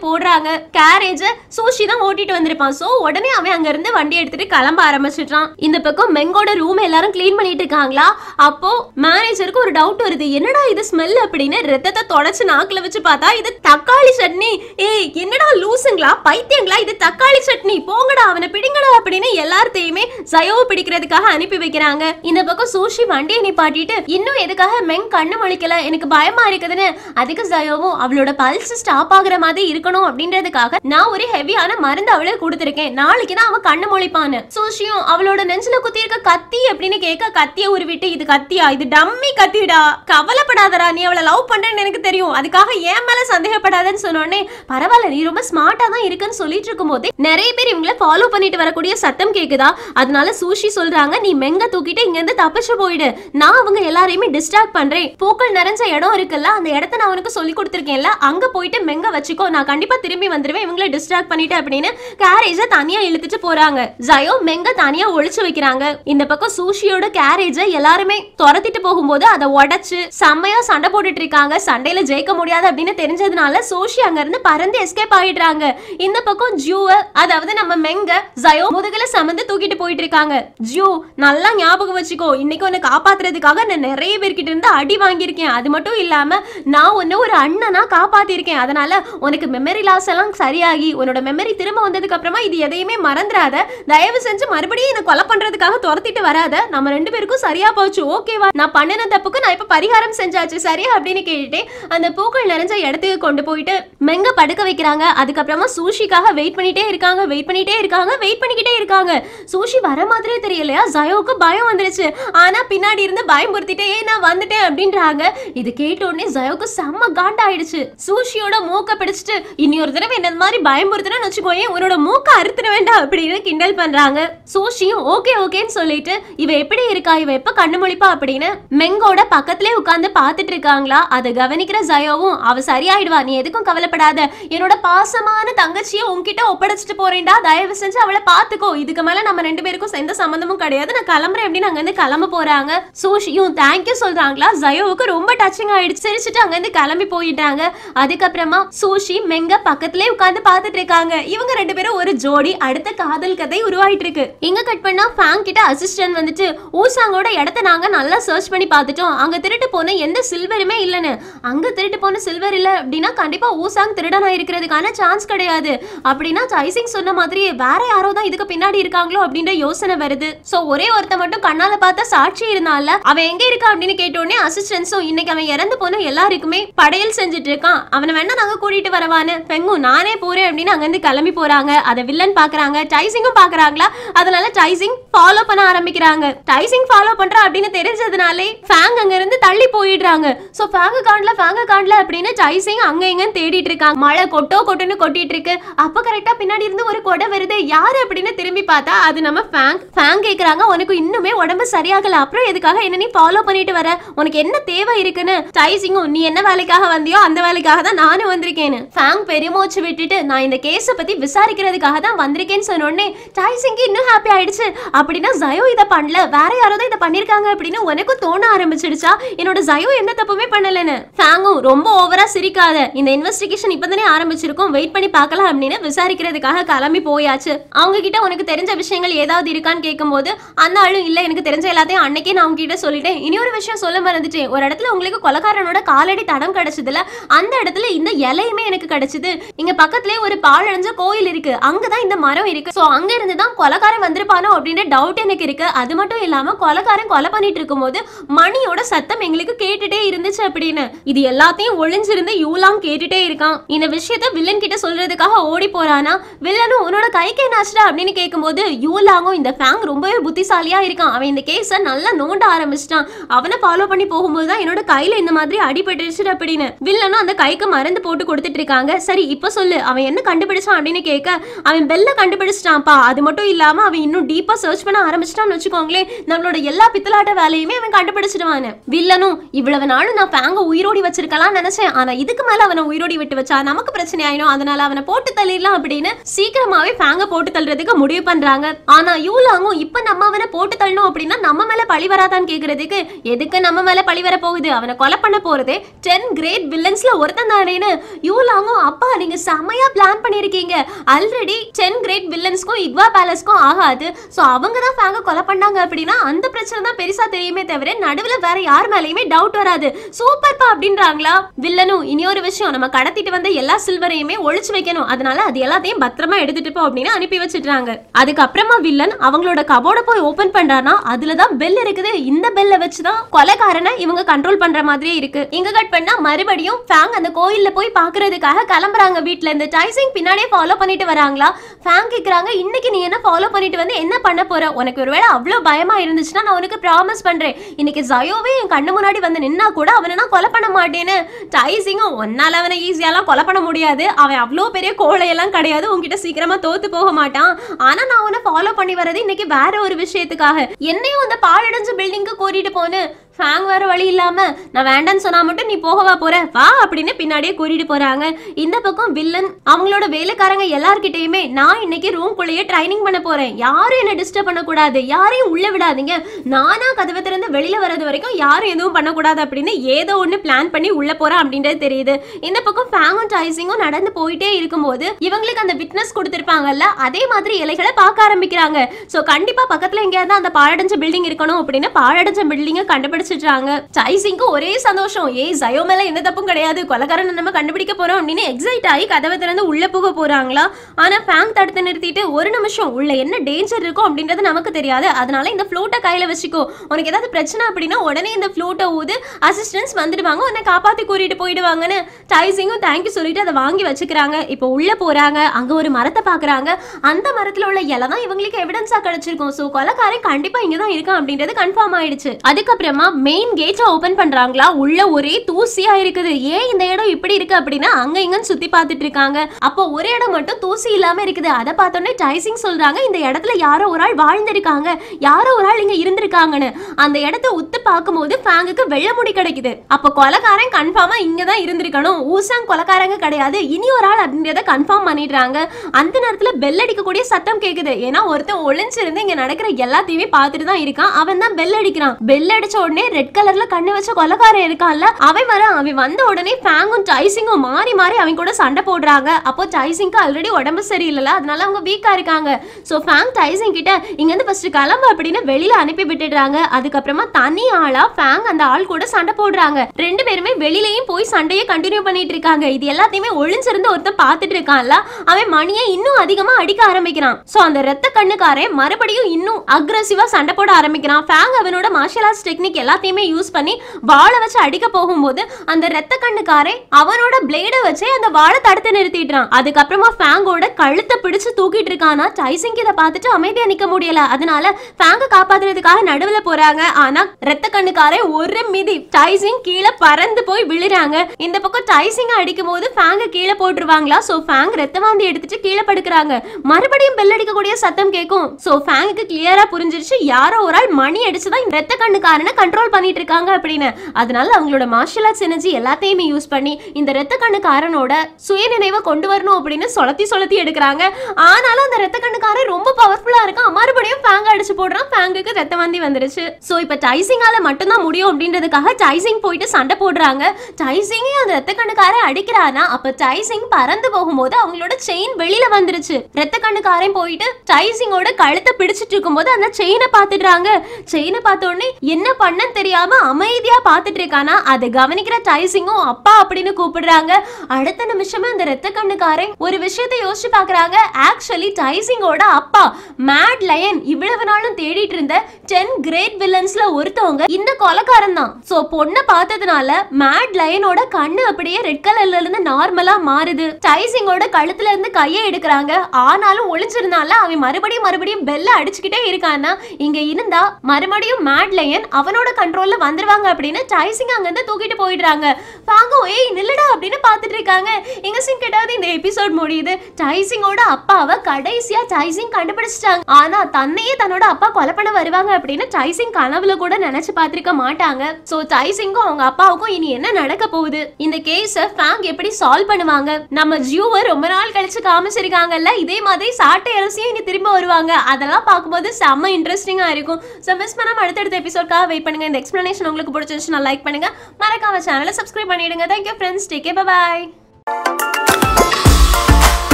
போடுறாங்க கேரேஜை சூஷி தான் ஓட்டிட்டு வந்திருப்பான் ஸோ உடனே அவன் அங்கேருந்து வண்டி எடுத்துட்டு கிளம்ப ஆரம்பிச்சிட்டான் இந்த பக்கம் மெங்கோட ரூம் எல்லாரும் க்ளீன் பண்ணிட்டு இருக்காங்களா அப்போ மேனேஜருக்கு ஒரு டவுட் வருது என்னடா இது ஸ்மெல் அப்படின்னு ரத்தத்தை தொடச்சு நாக்கில் வச்சு பார்த்தா இது தக்காளி சட்னி ஏய் என்னடா லூசுங்களா பைத்தியங்களா இது தக்காளி சட்னி போங்கடா அவனை பிடிங்கடா அப்படின்னு எல்லாத்தையுமே ஜயோ பிடிக்கிறதுக்காக அனுப்பி வைக்கிறாங்க இந்த பக்கம் சூஷி வண்டியை நிப்பாட்டிட்டு இன்னும் எதுக்காக மெங் கண்ணு முழிக்கல எனக்கு பயமா இருக்குதுன்னு அதுக்கு ஜயோவும் அவளோட பல்ஸ் ஸ்டாப் ஆகுற மாதிரி இருக்கணும் அப்படின்றது அவளுக்காக நான் ஒரு ஹெவியான மருந்து அவளுக்கு கொடுத்துருக்கேன் நாளைக்கு தான் அவன் கண்ணு மொழிப்பான்னு சோஷியம் அவளோட நெஞ்சில இருக்க கத்தி அப்படின்னு கேட்க கத்திய உருவிட்டு இது கத்தியா இது டம்மி கத்திடா கவலைப்படாதடா நீ அவளை லவ் பண்றேன்னு எனக்கு தெரியும் அதுக்காக ஏன் மேல சந்தேகப்படாதன்னு சொன்னோடனே பரவாயில்ல நீ ரொம்ப ஸ்மார்ட்டா தான் இருக்குன்னு சொல்லிட்டு இருக்கும் நிறைய பேர் இவங்களை ஃபாலோ பண்ணிட்டு வரக்கூடிய சத்தம் கேக்குதா அதனால சூஷி சொல்றாங்க நீ மெங்க தூக்கிட்டு இங்க இருந்து தப்பிச்சு போயிடு நான் அவங்க எல்லாரையுமே டிஸ்டர்ப் பண்றேன் பூக்கள் நிறைஞ்ச இடம் இருக்குல்ல அந்த இடத்த நான் அவனுக்கு சொல்லி கொடுத்துருக்கேன்ல அங்க போயிட்டு மெங்க வச்சுக்கோ நான் கண்டிப்பா திரும்பி வந்து வந்துடுவேன் இவங்களை டிஸ்ட்ராக்ட் பண்ணிட்டு அப்படின்னு கேரேஜை தனியாக இழுத்துட்டு போகிறாங்க ஜயோ மெங்க தனியாக ஒழிச்சு வைக்கிறாங்க இந்த பக்கம் சூஷியோட கேரேஜை எல்லாருமே துரத்திட்டு போகும்போது அதை உடச்சு செம்மையா சண்டை போட்டுட்டு இருக்காங்க சண்டையில ஜெயிக்க முடியாது அப்படின்னு தெரிஞ்சதுனால சோஷி அங்க இருந்து பறந்து எஸ்கேப் ஆயிடுறாங்க இந்த பக்கம் ஜூவ அதாவது நம்ம மெங்க ஜயோ முதுகுல சமந்து தூக்கிட்டு போயிட்டு இருக்காங்க ஜூ நல்லா ஞாபகம் வச்சுக்கோ இன்னைக்கு உன்னை காப்பாத்துறதுக்காக நான் நிறைய பேர்கிட்ட இருந்து அடி வாங்கியிருக்கேன் அது மட்டும் இல்லாம நான் உன்னை ஒரு அண்ணனா காப்பாத்திருக்கேன் அதனால உனக்கு மெமரி லாஸ் எல்லாம் சரியாகி உன்னோட மெமரி திரும்ப வந்ததுக்கு அப்புறமா இது எதையுமே மறந்துடாத தயவு செஞ்சு மறுபடியும் எனக்கு கொலை பண்றதுக்காக துரத்திட்டு வராத நம்ம ரெண்டு பேருக்கும் சரியா போச்சு ஓகேவா நான் பண்ணின தப்புக்கு நான் இப்ப பரிகாரம் செஞ்சாச்சு சரியா அப்படின்னு கேட்டுட்டு அந்த பூக்கள் நிறைஞ்ச இடத்துக்கு கொண்டு போயிட்டு மெங்க படுக்க வைக்கிறாங்க அதுக்கப்புறமா சூஷிக்காக வெயிட் பண்ணிட்டே இருக்காங்க வெயிட் பண்ணிட்டே இருக்காங்க வெயிட் பண்ணிக்கிட்டே இருக்காங்க சூஷி வர மாதிரியே தெரியலையா ஜயோவுக்கு பயம் வந்துருச்சு ஆனா பின்னாடி இருந்து பயம் பொருத்திட்டே நான் வந்துட்டேன் அப்படின்றாங்க இது கேட்ட உடனே ஜயோவுக்கு செம்ம காண்டாயிடுச்சு சூஷியோட மூக்க பிடிச்சிட்டு இனி ஒரு தடவை இந்த மாதிரி பயமுறுத்தினா ஏன் உன்னோட மூக்க அறுத்துட வேண்டாம் அப்படின்னு கிண்டல் பண்றாங்க சோஷியும் ஓகே ஓகேன்னு சொல்லிட்டு இவ எப்படி இருக்கா இவ எப்ப கண்ணு முழிப்பா அப்படின்னு மெங்கோட பக்கத்துலயே உட்கார்ந்து பாத்துட்டு இருக்காங்களா அதை கவனிக்கிற ஜயோவும் அவ சரியாயிடுவா நீ எதுக்கும் கவலைப்படாத என்னோட பாசமான தங்கச்சியை உன்கிட்ட ஒப்படைச்சிட்டு போறேன்டா தயவு செஞ்சு அவளை பாத்துக்கோ இதுக்கு மேல நம்ம ரெண்டு பேருக்கும் எந்த சம்மந்தமும் கிடையாது நான் கிளம்புறேன் அப்படின்னு அங்க இருந்து கிளம்ப போறாங்க சோஷியும் தேங்க்யூ சொல்றாங்களா ஜயோவுக்கு ரொம்ப டச்சிங் ஆயிடுச்சு சிரிச்சுட்டு அங்க இருந்து கிளம்பி போயிட்டாங்க அதுக்கப்புறமா சோஷி மெங்க பக்கத்துல பக்கத்திலே உட்காந்து பாத்துட்டு இருக்காங்க இவங்க ரெண்டு பேரும் ஒரு ஜோடி அடுத்த காதல் கதை உருவாயிட்டு இருக்கு இங்க கட் பண்ணா ஃபேங் கிட்ட அசிஸ்டன்ட் வந்துட்டு ஊசாங்கோட இடத்த நாங்க நல்லா சர்ச் பண்ணி பார்த்துட்டோம் அங்க திருட்டு போன எந்த சில்வருமே இல்லைன்னு அங்க திருட்டு போன சில்வர் இல்ல அப்படின்னா கண்டிப்பா ஊசாங் திருடனா இருக்கிறதுக்கான சான்ஸ் கிடையாது அப்படின்னா ஐசிங் சொன்ன மாதிரி வேற யாரோ தான் இதுக்கு பின்னாடி இருக்காங்களோ அப்படின்ற யோசனை வருது சோ ஒரே ஒருத்த மட்டும் கண்ணால பார்த்தா சாட்சி இருந்தால அவன் எங்க இருக்கா அப்படின்னு கேட்டோடனே அசிஸ்டன்ஸும் இன்னைக்கு அவன் இறந்து போன எல்லாருக்குமே படையல் செஞ்சுட்டு இருக்கான் அவனை வேணா நாங்க கூட்டிட்டு வரவானு பெங்கும் நான் நானே போறேன் அப்படின்னு அங்கேருந்து கிளம்பி போறாங்க அதை வில்லன் பாக்குறாங்க டைசிங்கும் பாக்குறாங்களா அதனால டைசிங் ஃபாலோ பண்ண ஆரம்பிக்கிறாங்க டைசிங் ஃபாலோ பண்றா அப்படின்னு தெரிஞ்சதுனாலே ஃபேங் அங்க இருந்து தள்ளி போயிடுறாங்க சோ ஃபேங்க காண்ட்ல ஃபேங்க காண்ட்ல அப்படின்னு டைசிங் அங்க இங்கன்னு தேடிட்டு இருக்காங்க மழை கொட்டோ கொட்டுன்னு கொட்டிட்டு இருக்கு அப்ப கரெக்டா பின்னாடி இருந்து ஒரு கொடை வருது யாரு அப்படின்னு திரும்பி பார்த்தா அது நம்ம ஃபேங் ஃபேங் கேக்குறாங்க உனக்கு இன்னுமே உடம்பு சரியாகல அப்புறம் எதுக்காக என்ன நீ ஃபாலோ பண்ணிட்டு வர உனக்கு என்ன தேவை இருக்குன்னு டைசிங்கும் நீ என்ன வேலைக்காக வந்தியோ அந்த வேலைக்காக தான் நானும் வந்திருக்கேன்னு ஃபேங் பெருமோச்சு விட்டுட்டு நான் இந்த கேஸை பத்தி விசாரிக்கிறதுக்காக தான் வந்திருக்கேன்னு சொன்னோடனே சாய் சிங்கி இன்னும் ஹாப்பி ஆயிடுச்சு அப்படின்னா ஜயோ இதை பண்ணல வேற யாரோ இதை பண்ணிருக்காங்க அப்படின்னு உனக்கும் தோண ஆரம்பிச்சிடுச்சா என்னோட ஜயோ எந்த தப்புமே பண்ணலன்னு ஃபேங்கும் ரொம்ப ஓவரா சிரிக்காத இந்த இன்வெஸ்டிகேஷன் இப்பதானே ஆரம்பிச்சிருக்கும் வெயிட் பண்ணி பார்க்கலாம் அப்படின்னு விசாரிக்கிறதுக்காக கிளம்பி போயாச்சு அவங்க கிட்ட உனக்கு தெரிஞ்ச விஷயங்கள் ஏதாவது இருக்கான்னு கேட்கும்போது அந்த ஆளும் இல்ல எனக்கு தெரிஞ்ச எல்லாத்தையும் அன்னைக்கே நான் அவங்க கிட்ட சொல்லிட்டேன் இனி ஒரு விஷயம் சொல்ல மறந்துட்டேன் ஒரு இடத்துல உங்களுக்கு கொலகாரனோட காலடி தடம் கிடைச்சதுல அந்த இடத்துல இந்த இலையுமே எனக்கு கிடைச்சது இங்க பக்கத்துலயே ஒரு பாழடைஞ்ச கோயில் இருக்கு அங்கதான் இந்த மரம் இருக்கு சோ அங்க இருந்து தான் கொலக்காரன் வந்திருப்பானோ அப்படின்ற டவுட் எனக்கு இருக்கு அது மட்டும் இல்லாம கொலக்காரன் கொலை பண்ணிட்டு இருக்கும்போது மணியோட சத்தம் எங்களுக்கு கேட்டுட்டே இருந்துச்சு அப்படின்னு இது எல்லாத்தையும் ஒளிஞ்சிருந்து யூலாம் கேட்டுட்டே இருக்கான் இந்த விஷயத்த வில்லன் கிட்ட சொல்றதுக்காக ஓடி போறானா வில்லனும் உன்னோட கைக்கு என்னாச்சுடா அப்படின்னு கேட்கும்போது யூலாங்கும் இந்த ஃபேங் ரொம்பவே புத்திசாலியா இருக்கான் அவன் இந்த கேஸை நல்லா நோண்ட ஆரம்பிச்சிட்டான் அவனை ஃபாலோ பண்ணி போகும்போது தான் என்னோட கையில இந்த மாதிரி அடிபட்டுருச்சு அப்படின்னு வில்லனும் அந்த கைக்கு மருந்து போட்டு கொடுத்துட்டு இருக்காங்க சரி இப்போ சொல்லு அவன் என்ன கண்டுபிடிச்சான் அப்படின்னு கேட்க அவன் பெல்ல கண்டுபிடிச்சிட்டான்ப்பா அது மட்டும் இல்லாம அவன் இன்னும் டீப்பா சர்ச் பண்ண ஆரம்பிச்சிட்டான்னு வச்சுக்கோங்களேன் நம்மளோட எல்லா பித்தலாட்ட வேலையுமே அவன் கண்டுபிடிச்சிடுவான் வில்லனும் இவ்வளவு நாளும் நான் பேங்க உயிரோடி வச்சிருக்கலாம் நினைச்சேன் ஆனா இதுக்கு மேல அவனை உயிரோடி விட்டு வச்சா நமக்கு பிரச்சனை ஆயிடும் அதனால அவனை போட்டு தள்ளிடலாம் அப்படின்னு சீக்கிரமாவே பேங்க போட்டு தள்ளுறதுக்கு முடிவு பண்றாங்க ஆனா யூலாங்கும் இப்ப நம்ம அவனை போட்டு தள்ளணும் அப்படின்னா நம்ம மேல பழி வராதான்னு கேக்குறதுக்கு எதுக்கு நம்ம மேல பழி வர போகுது அவனை கொலை பண்ண போறது டென் கிரேட் வில்லன்ஸ்ல ஒருத்தன் தானேன்னு யூலாங்கும் அப்பா நீங்க செம்மையா பிளான் பண்ணியிருக்கீங்க ஆல்ரெடி சென் கிரேட் வில்லன்ஸ்க்கும் இக்வா பேலஸ்க்கும் ஆகாது ஸோ அவங்க தான் ஃபேங்க கொலை பண்ணாங்க அப்படின்னா அந்த பிரச்சனை தான் பெருசா தெரியுமே தவிர நடுவில் வேற யார் மேலேயுமே டவுட் வராது சூப்பர்ப்பா அப்படின்றாங்களா வில்லனும் இனி ஒரு விஷயம் நம்ம கடத்திட்டு வந்த எல்லா சில்வரையுமே ஒழிச்சு வைக்கணும் அதனால அது எல்லாத்தையும் பத்திரமா எடுத்துட்டு போ அப்படின்னு அனுப்பி வச்சிடுறாங்க அதுக்கப்புறமா வில்லன் அவங்களோட கபோட போய் ஓபன் பண்றானா அதுல தான் பெல் இருக்குது இந்த பெல்ல வச்சு தான் கொலைக்காரனை இவங்க கண்ட்ரோல் பண்ற மாதிரியே இருக்கு இங்க கட் பண்ணா மறுபடியும் ஃபேங் அந்த கோயில்ல போய் பாக்குறதுக்காக கிளம்புறாங்க வீட்டுல வீட்டில் இந்த டைசிங் பின்னாடியே ஃபாலோ பண்ணிட்டு வராங்களா ஃபேன் கேட்குறாங்க இன்னைக்கு நீ என்ன ஃபாலோ பண்ணிட்டு வந்து என்ன பண்ண போற உனக்கு ஒருவேளை அவ்வளோ பயமா இருந்துச்சுன்னா நான் உனக்கு ப்ராமிஸ் பண்றேன் இன்னைக்கு ஜயோவே என் கண்ணு முன்னாடி வந்து நின்னா கூட அவனை நான் கொலை பண்ண மாட்டேன்னு டைசிங்கும் ஒன்னால அவனை ஈஸியாலாம் கொலை பண்ண முடியாது அவன் அவ்வளோ பெரிய கோழையெல்லாம் கிடையாது உங்ககிட்ட சீக்கிரமா தோத்து போக மாட்டான் ஆனா நான் உன்னை ஃபாலோ பண்ணி வர்றது இன்னைக்கு வேற ஒரு விஷயத்துக்காக என்னையும் அந்த பாழடைஞ்ச பில்டிங்க்கு கூட்டிட்டு போனேன் ஃபேங் வேறு வழி இல்லாமல் நான் வேண்டான்னு சொன்னால் மட்டும் நீ போகவா போற வா அப்படின்னு பின்னாடியே கூறிட்டு போறாங்க இந்த பக்கம் வில்லன் அவங்களோட வேலைக்காரங்க எல்லார்கிட்டேயுமே நான் இன்னைக்கு ரூம்குள்ளேயே ட்ரைனிங் பண்ண போறேன் யாரும் என்னை டிஸ்டர்ப் பண்ணக்கூடாது யாரையும் உள்ளே விடாதீங்க நானா கதவை திறந்து வெளியில வர்றது வரைக்கும் யாரும் எதுவும் பண்ணக்கூடாது அப்படின்னு ஏதோ ஒன்று பிளான் பண்ணி உள்ளே போறேன் அப்படின்றது தெரியுது இந்த பக்கம் ஃபேங்கும் டைசிங்கும் நடந்து போயிட்டே இருக்கும்போது இவங்களுக்கு அந்த விட்னஸ் கொடுத்துருப்பாங்கல்ல அதே மாதிரி இலைகளை பார்க்க ஆரம்பிக்கிறாங்க ஸோ கண்டிப்பாக பக்கத்தில் எங்கேயாவது அந்த பாழடைஞ்ச பில்டிங் இருக்கணும் அப்படின்னு பாழடைஞ்ச பில்டிங்கை கண்டுபிடிச்சு கண்டுபிடிச்சிட்டாங்க டைசிங்க்கு ஒரே சந்தோஷம் ஏய் ஜயோ மேல எந்த தப்பும் கிடையாது கொலகாரன் நம்ம கண்டுபிடிக்க போறோம் அப்படின்னு எக்ஸைட் ஆகி கதவை திறந்து உள்ள போக போறாங்களா ஆனா ஃபேங் தடுத்து நிறுத்திட்டு ஒரு நிமிஷம் உள்ள என்ன டேஞ்சர் இருக்கும் அப்படின்றது நமக்கு தெரியாது அதனால இந்த ஃப்ளோட்டை கையில வச்சுக்கோ உனக்கு ஏதாவது பிரச்சனை அப்படின்னா உடனே இந்த ஃப்ளோட்டை ஊது அசிஸ்டன்ஸ் வந்துடுவாங்க உன்னை காப்பாத்தி கூறிட்டு போயிடுவாங்கன்னு டைசிங்கும் தேங்க்யூ சொல்லிட்டு அதை வாங்கி வச்சுக்கிறாங்க இப்போ உள்ள போறாங்க அங்க ஒரு மரத்தை பாக்குறாங்க அந்த மரத்துல உள்ள இலை தான் இவங்களுக்கு எவிடன்ஸா கிடைச்சிருக்கும் சோ கொலக்காரன் கண்டிப்பா இங்கதான் தான் இருக்கான் அப்படின்றது கன்ஃபார்ம் ஆயிடுச்சு அதுக்கப்புறமா மெயின் கேட்டை ஓப்பன் பண்ணுறாங்களா உள்ள ஒரே தூசியாக இருக்குது ஏன் இந்த இடம் இப்படி இருக்குது அப்படின்னா அங்கே இங்கன்னு சுற்றி பார்த்துட்டு இருக்காங்க அப்போ ஒரே இடம் மட்டும் தூசி இல்லாமல் இருக்குது அதை பார்த்தோன்னே டைசிங் சொல்கிறாங்க இந்த இடத்துல யாரோ ஒரு ஆள் வாழ்ந்திருக்காங்க யாரோ ஒரு ஆள் இங்கே இருந்திருக்காங்கன்னு அந்த இடத்த உத்து பார்க்கும்போது ஃபேங்குக்கு வெள்ள முடி கிடைக்குது அப்போ கொலக்காரன் கன்ஃபார்மாக இங்கே தான் இருந்திருக்கணும் ஊசாங் கொலக்காரங்க கிடையாது இனி ஒரு ஆள் அப்படின்றத கன்ஃபார்ம் பண்ணிடுறாங்க அந்த நேரத்தில் பெல் அடிக்கக்கூடிய சத்தம் கேட்குது ஏன்னா ஒருத்தன் ஒளிஞ்சிருந்து இங்கே நடக்கிற எல்லாத்தையுமே பார்த்துட்டு தான் இருக்கான் அவன் தான் பெல் அடிக்கிறான் பெல் அடிச்ச உடனே ரெட் கலர்ல கண்ணு வச்ச கொலகாரன் இருக்கான்ல அவன் வர அவன் வந்த உடனே ஃபேங்கும் டைசிங்கும் மாறி மாறி அவன் கூட சண்டை போடுறாங்க அப்போ டைசிங்க்கு ஆல்ரெடி உடம்பு சரியில்லைல அதனால அவங்க வீக்கா இருக்காங்க ஸோ ஃபேங் டைசிங் கிட்ட இங்க இருந்து ஃபர்ஸ்ட் கிளம்பு அப்படின்னு வெளியில அனுப்பி விட்டுடுறாங்க அதுக்கப்புறமா தனி ஆளா ஃபேங் அந்த ஆள் கூட சண்டை போடுறாங்க ரெண்டு பேருமே வெளியிலயும் போய் சண்டையை கண்டினியூ பண்ணிட்டு இருக்காங்க இது எல்லாத்தையுமே ஒளிஞ்சிருந்து ஒருத்தன் பார்த்துட்டு இருக்கான்ல அவன் மணியை இன்னும் அதிகமா அடிக்க ஆரம்பிக்கிறான் ஸோ அந்த ரத்த கண்ணுக்காரன் மறுபடியும் இன்னும் அக்ரஸிவா சண்டை போட ஆரம்பிக்கிறான் ஃபேங் அவனோட மார்ஷியல் ஆர்ட்ஸ் டெக்னிக் எல்லாம் எல்லாத்தையுமே யூஸ் பண்ணி வாழை வச்சு அடிக்க போகும்போது அந்த ரத்த கண்ணுக்காரே அவனோட பிளேடை வச்சே அந்த வாழை தடுத்து நிறுத்திடுறான் அதுக்கப்புறமா ஃபேங்கோட கழுத்தை பிடிச்சு தூக்கிட்டு இருக்கானா டைசிங் இதை பார்த்துட்டு அமைதியா நிக்க முடியல அதனால ஃபேங்க காப்பாத்துறதுக்காக நடுவுல போறாங்க ஆனா ரத்த கண்ணுக்காரே ஒரு மிதி டைசிங் கீழே பறந்து போய் விழுறாங்க இந்த பக்கம் டைசிங் அடிக்கும் போது ஃபேங்க கீழே போட்டுருவாங்களா சோ ஃபேங் வாந்தி எடுத்துட்டு கீழே படுக்கிறாங்க மறுபடியும் பெல் அடிக்கக்கூடிய சத்தம் கேட்கும் சோ ஃபேங்குக்கு கிளியரா புரிஞ்சிருச்சு யாரோ ஒரு ஆள் மணி அடிச்சுதான் ரத்த கண்ணுக்காரனை கண்ட்ரோல் கண்ட்ரோல் பண்ணிட்டு இருக்காங்க அப்படின்னு அதனால அவங்களோட மார்ஷியல் ஆர்ட்ஸ் எனர்ஜி எல்லாத்தையுமே யூஸ் பண்ணி இந்த ரத்த கண்ணுக்காரனோட சுயநினைவை கொண்டு வரணும் அப்படின்னு சொலத்தி சொலத்தி எடுக்கிறாங்க ஆனாலும் அந்த ரத்த கண்ணுக்காரன் ரொம்ப பவர்ஃபுல்லா இருக்கும் மறுபடியும் பேங்க அடிச்சு போடுறான் பேங்குக்கு ரத்த வாந்தி வந்துருச்சு ஸோ இப்போ டைசிங்கால மட்டும்தான் முடியும் அப்படின்றதுக்காக டைசிங் போயிட்டு சண்டை போடுறாங்க டைசிங்கே அந்த ரத்த கண்ணுக்காரன் அடிக்கிறானா அப்ப டைசிங் பறந்து போகும்போது அவங்களோட செயின் வெளியில வந்துருச்சு ரத்த கண்ணுக்காரன் போயிட்டு டைசிங்கோட கழுத்தை பிடிச்சிட்டு இருக்கும்போது அந்த செயினை பார்த்துடுறாங்க செயினை பார்த்த உடனே என்ன பண்ண தெரியாம அமைதியா பாத்துட்டு இருக்கானா அதை கவனிக்கிற டைசிங்கும் அப்பா அப்படின்னு கூப்பிடுறாங்க அடுத்த நிமிஷமே அந்த ரத்த கண்ணுக்காரன் ஒரு விஷயத்தை யோசிச்சு பாக்குறாங்க ஆக்சுவலி டைசிங்கோட அப்பா மேட் லயன் இவ்வளவு நாளும் தேடிட்டு இருந்த டென் கிரேட் வில்லன்ஸ்ல ஒருத்தவங்க இந்த கொலக்காரன் தான் சோ பொண்ணை பார்த்ததுனால மேட் லயனோட கண்ணு அப்படியே ரெட் கலர்ல இருந்து நார்மலா மாறுது டைசிங்கோட கழுத்துல இருந்து கையை எடுக்கிறாங்க ஆனாலும் ஒளிஞ்சிருந்தால அவன் மறுபடியும் மறுபடியும் பெல்ல அடிச்சுக்கிட்டே இருக்கான்னா இங்க இருந்தா மறுபடியும் மேட் லயன் அவனோட கண்ட்ரோலில் வந்துருவாங்க அப்படின்னு டைசிங் அங்கிருந்து தூக்கிட்டு போயிடுறாங்க பாங்கோ ஏய் நில்லடா அப்படின்னு பார்த்துட்டு இருக்காங்க எங்க சிங் கிட்டாவது இந்த எபிசோட் முடியுது ஜாய்சிங்கோட அப்பாவை கடைசியா ஜாய்சிங் கண்டுபிடிச்சிட்டாங்க ஆனா தன்னையே தன்னோட அப்பா கொலை பண்ண வருவாங்க அப்படின்னு ஜாய்சிங் கனவுல கூட நினைச்சு பார்த்திருக்க மாட்டாங்க ஸோ ஜாய்சிங்கும் அவங்க அப்பாவுக்கும் இனி என்ன நடக்க போகுது இந்த கேஸை ஃபேங் எப்படி சால்வ் பண்ணுவாங்க நம்ம ஜியூவ ரொம்ப நாள் கழிச்சு காமிச்சிருக்காங்கல்ல இதே மாதிரி சாட்டை அரசியும் இனி திரும்ப வருவாங்க அதெல்லாம் பார்க்கும்போது செம்ம இன்ட்ரெஸ்டிங்காக இருக்கும் ஸோ மிஸ் பண்ணாம அடுத்தடுத்த எபிசோட்காக வெயிட் பண்ணுங்க பாருங்கள் இந்த எக்ஸ்ப்ளனேஷன் உங்களுக்கு நான் லைக் பண்ணுங்கள் மறக்காம சேனலை சப்ஸ்கிரைப் பண்ணிவிடுங்க தேங்க்யூ ஃப்ரெண்ட்ஸ் டேக்கே பாய்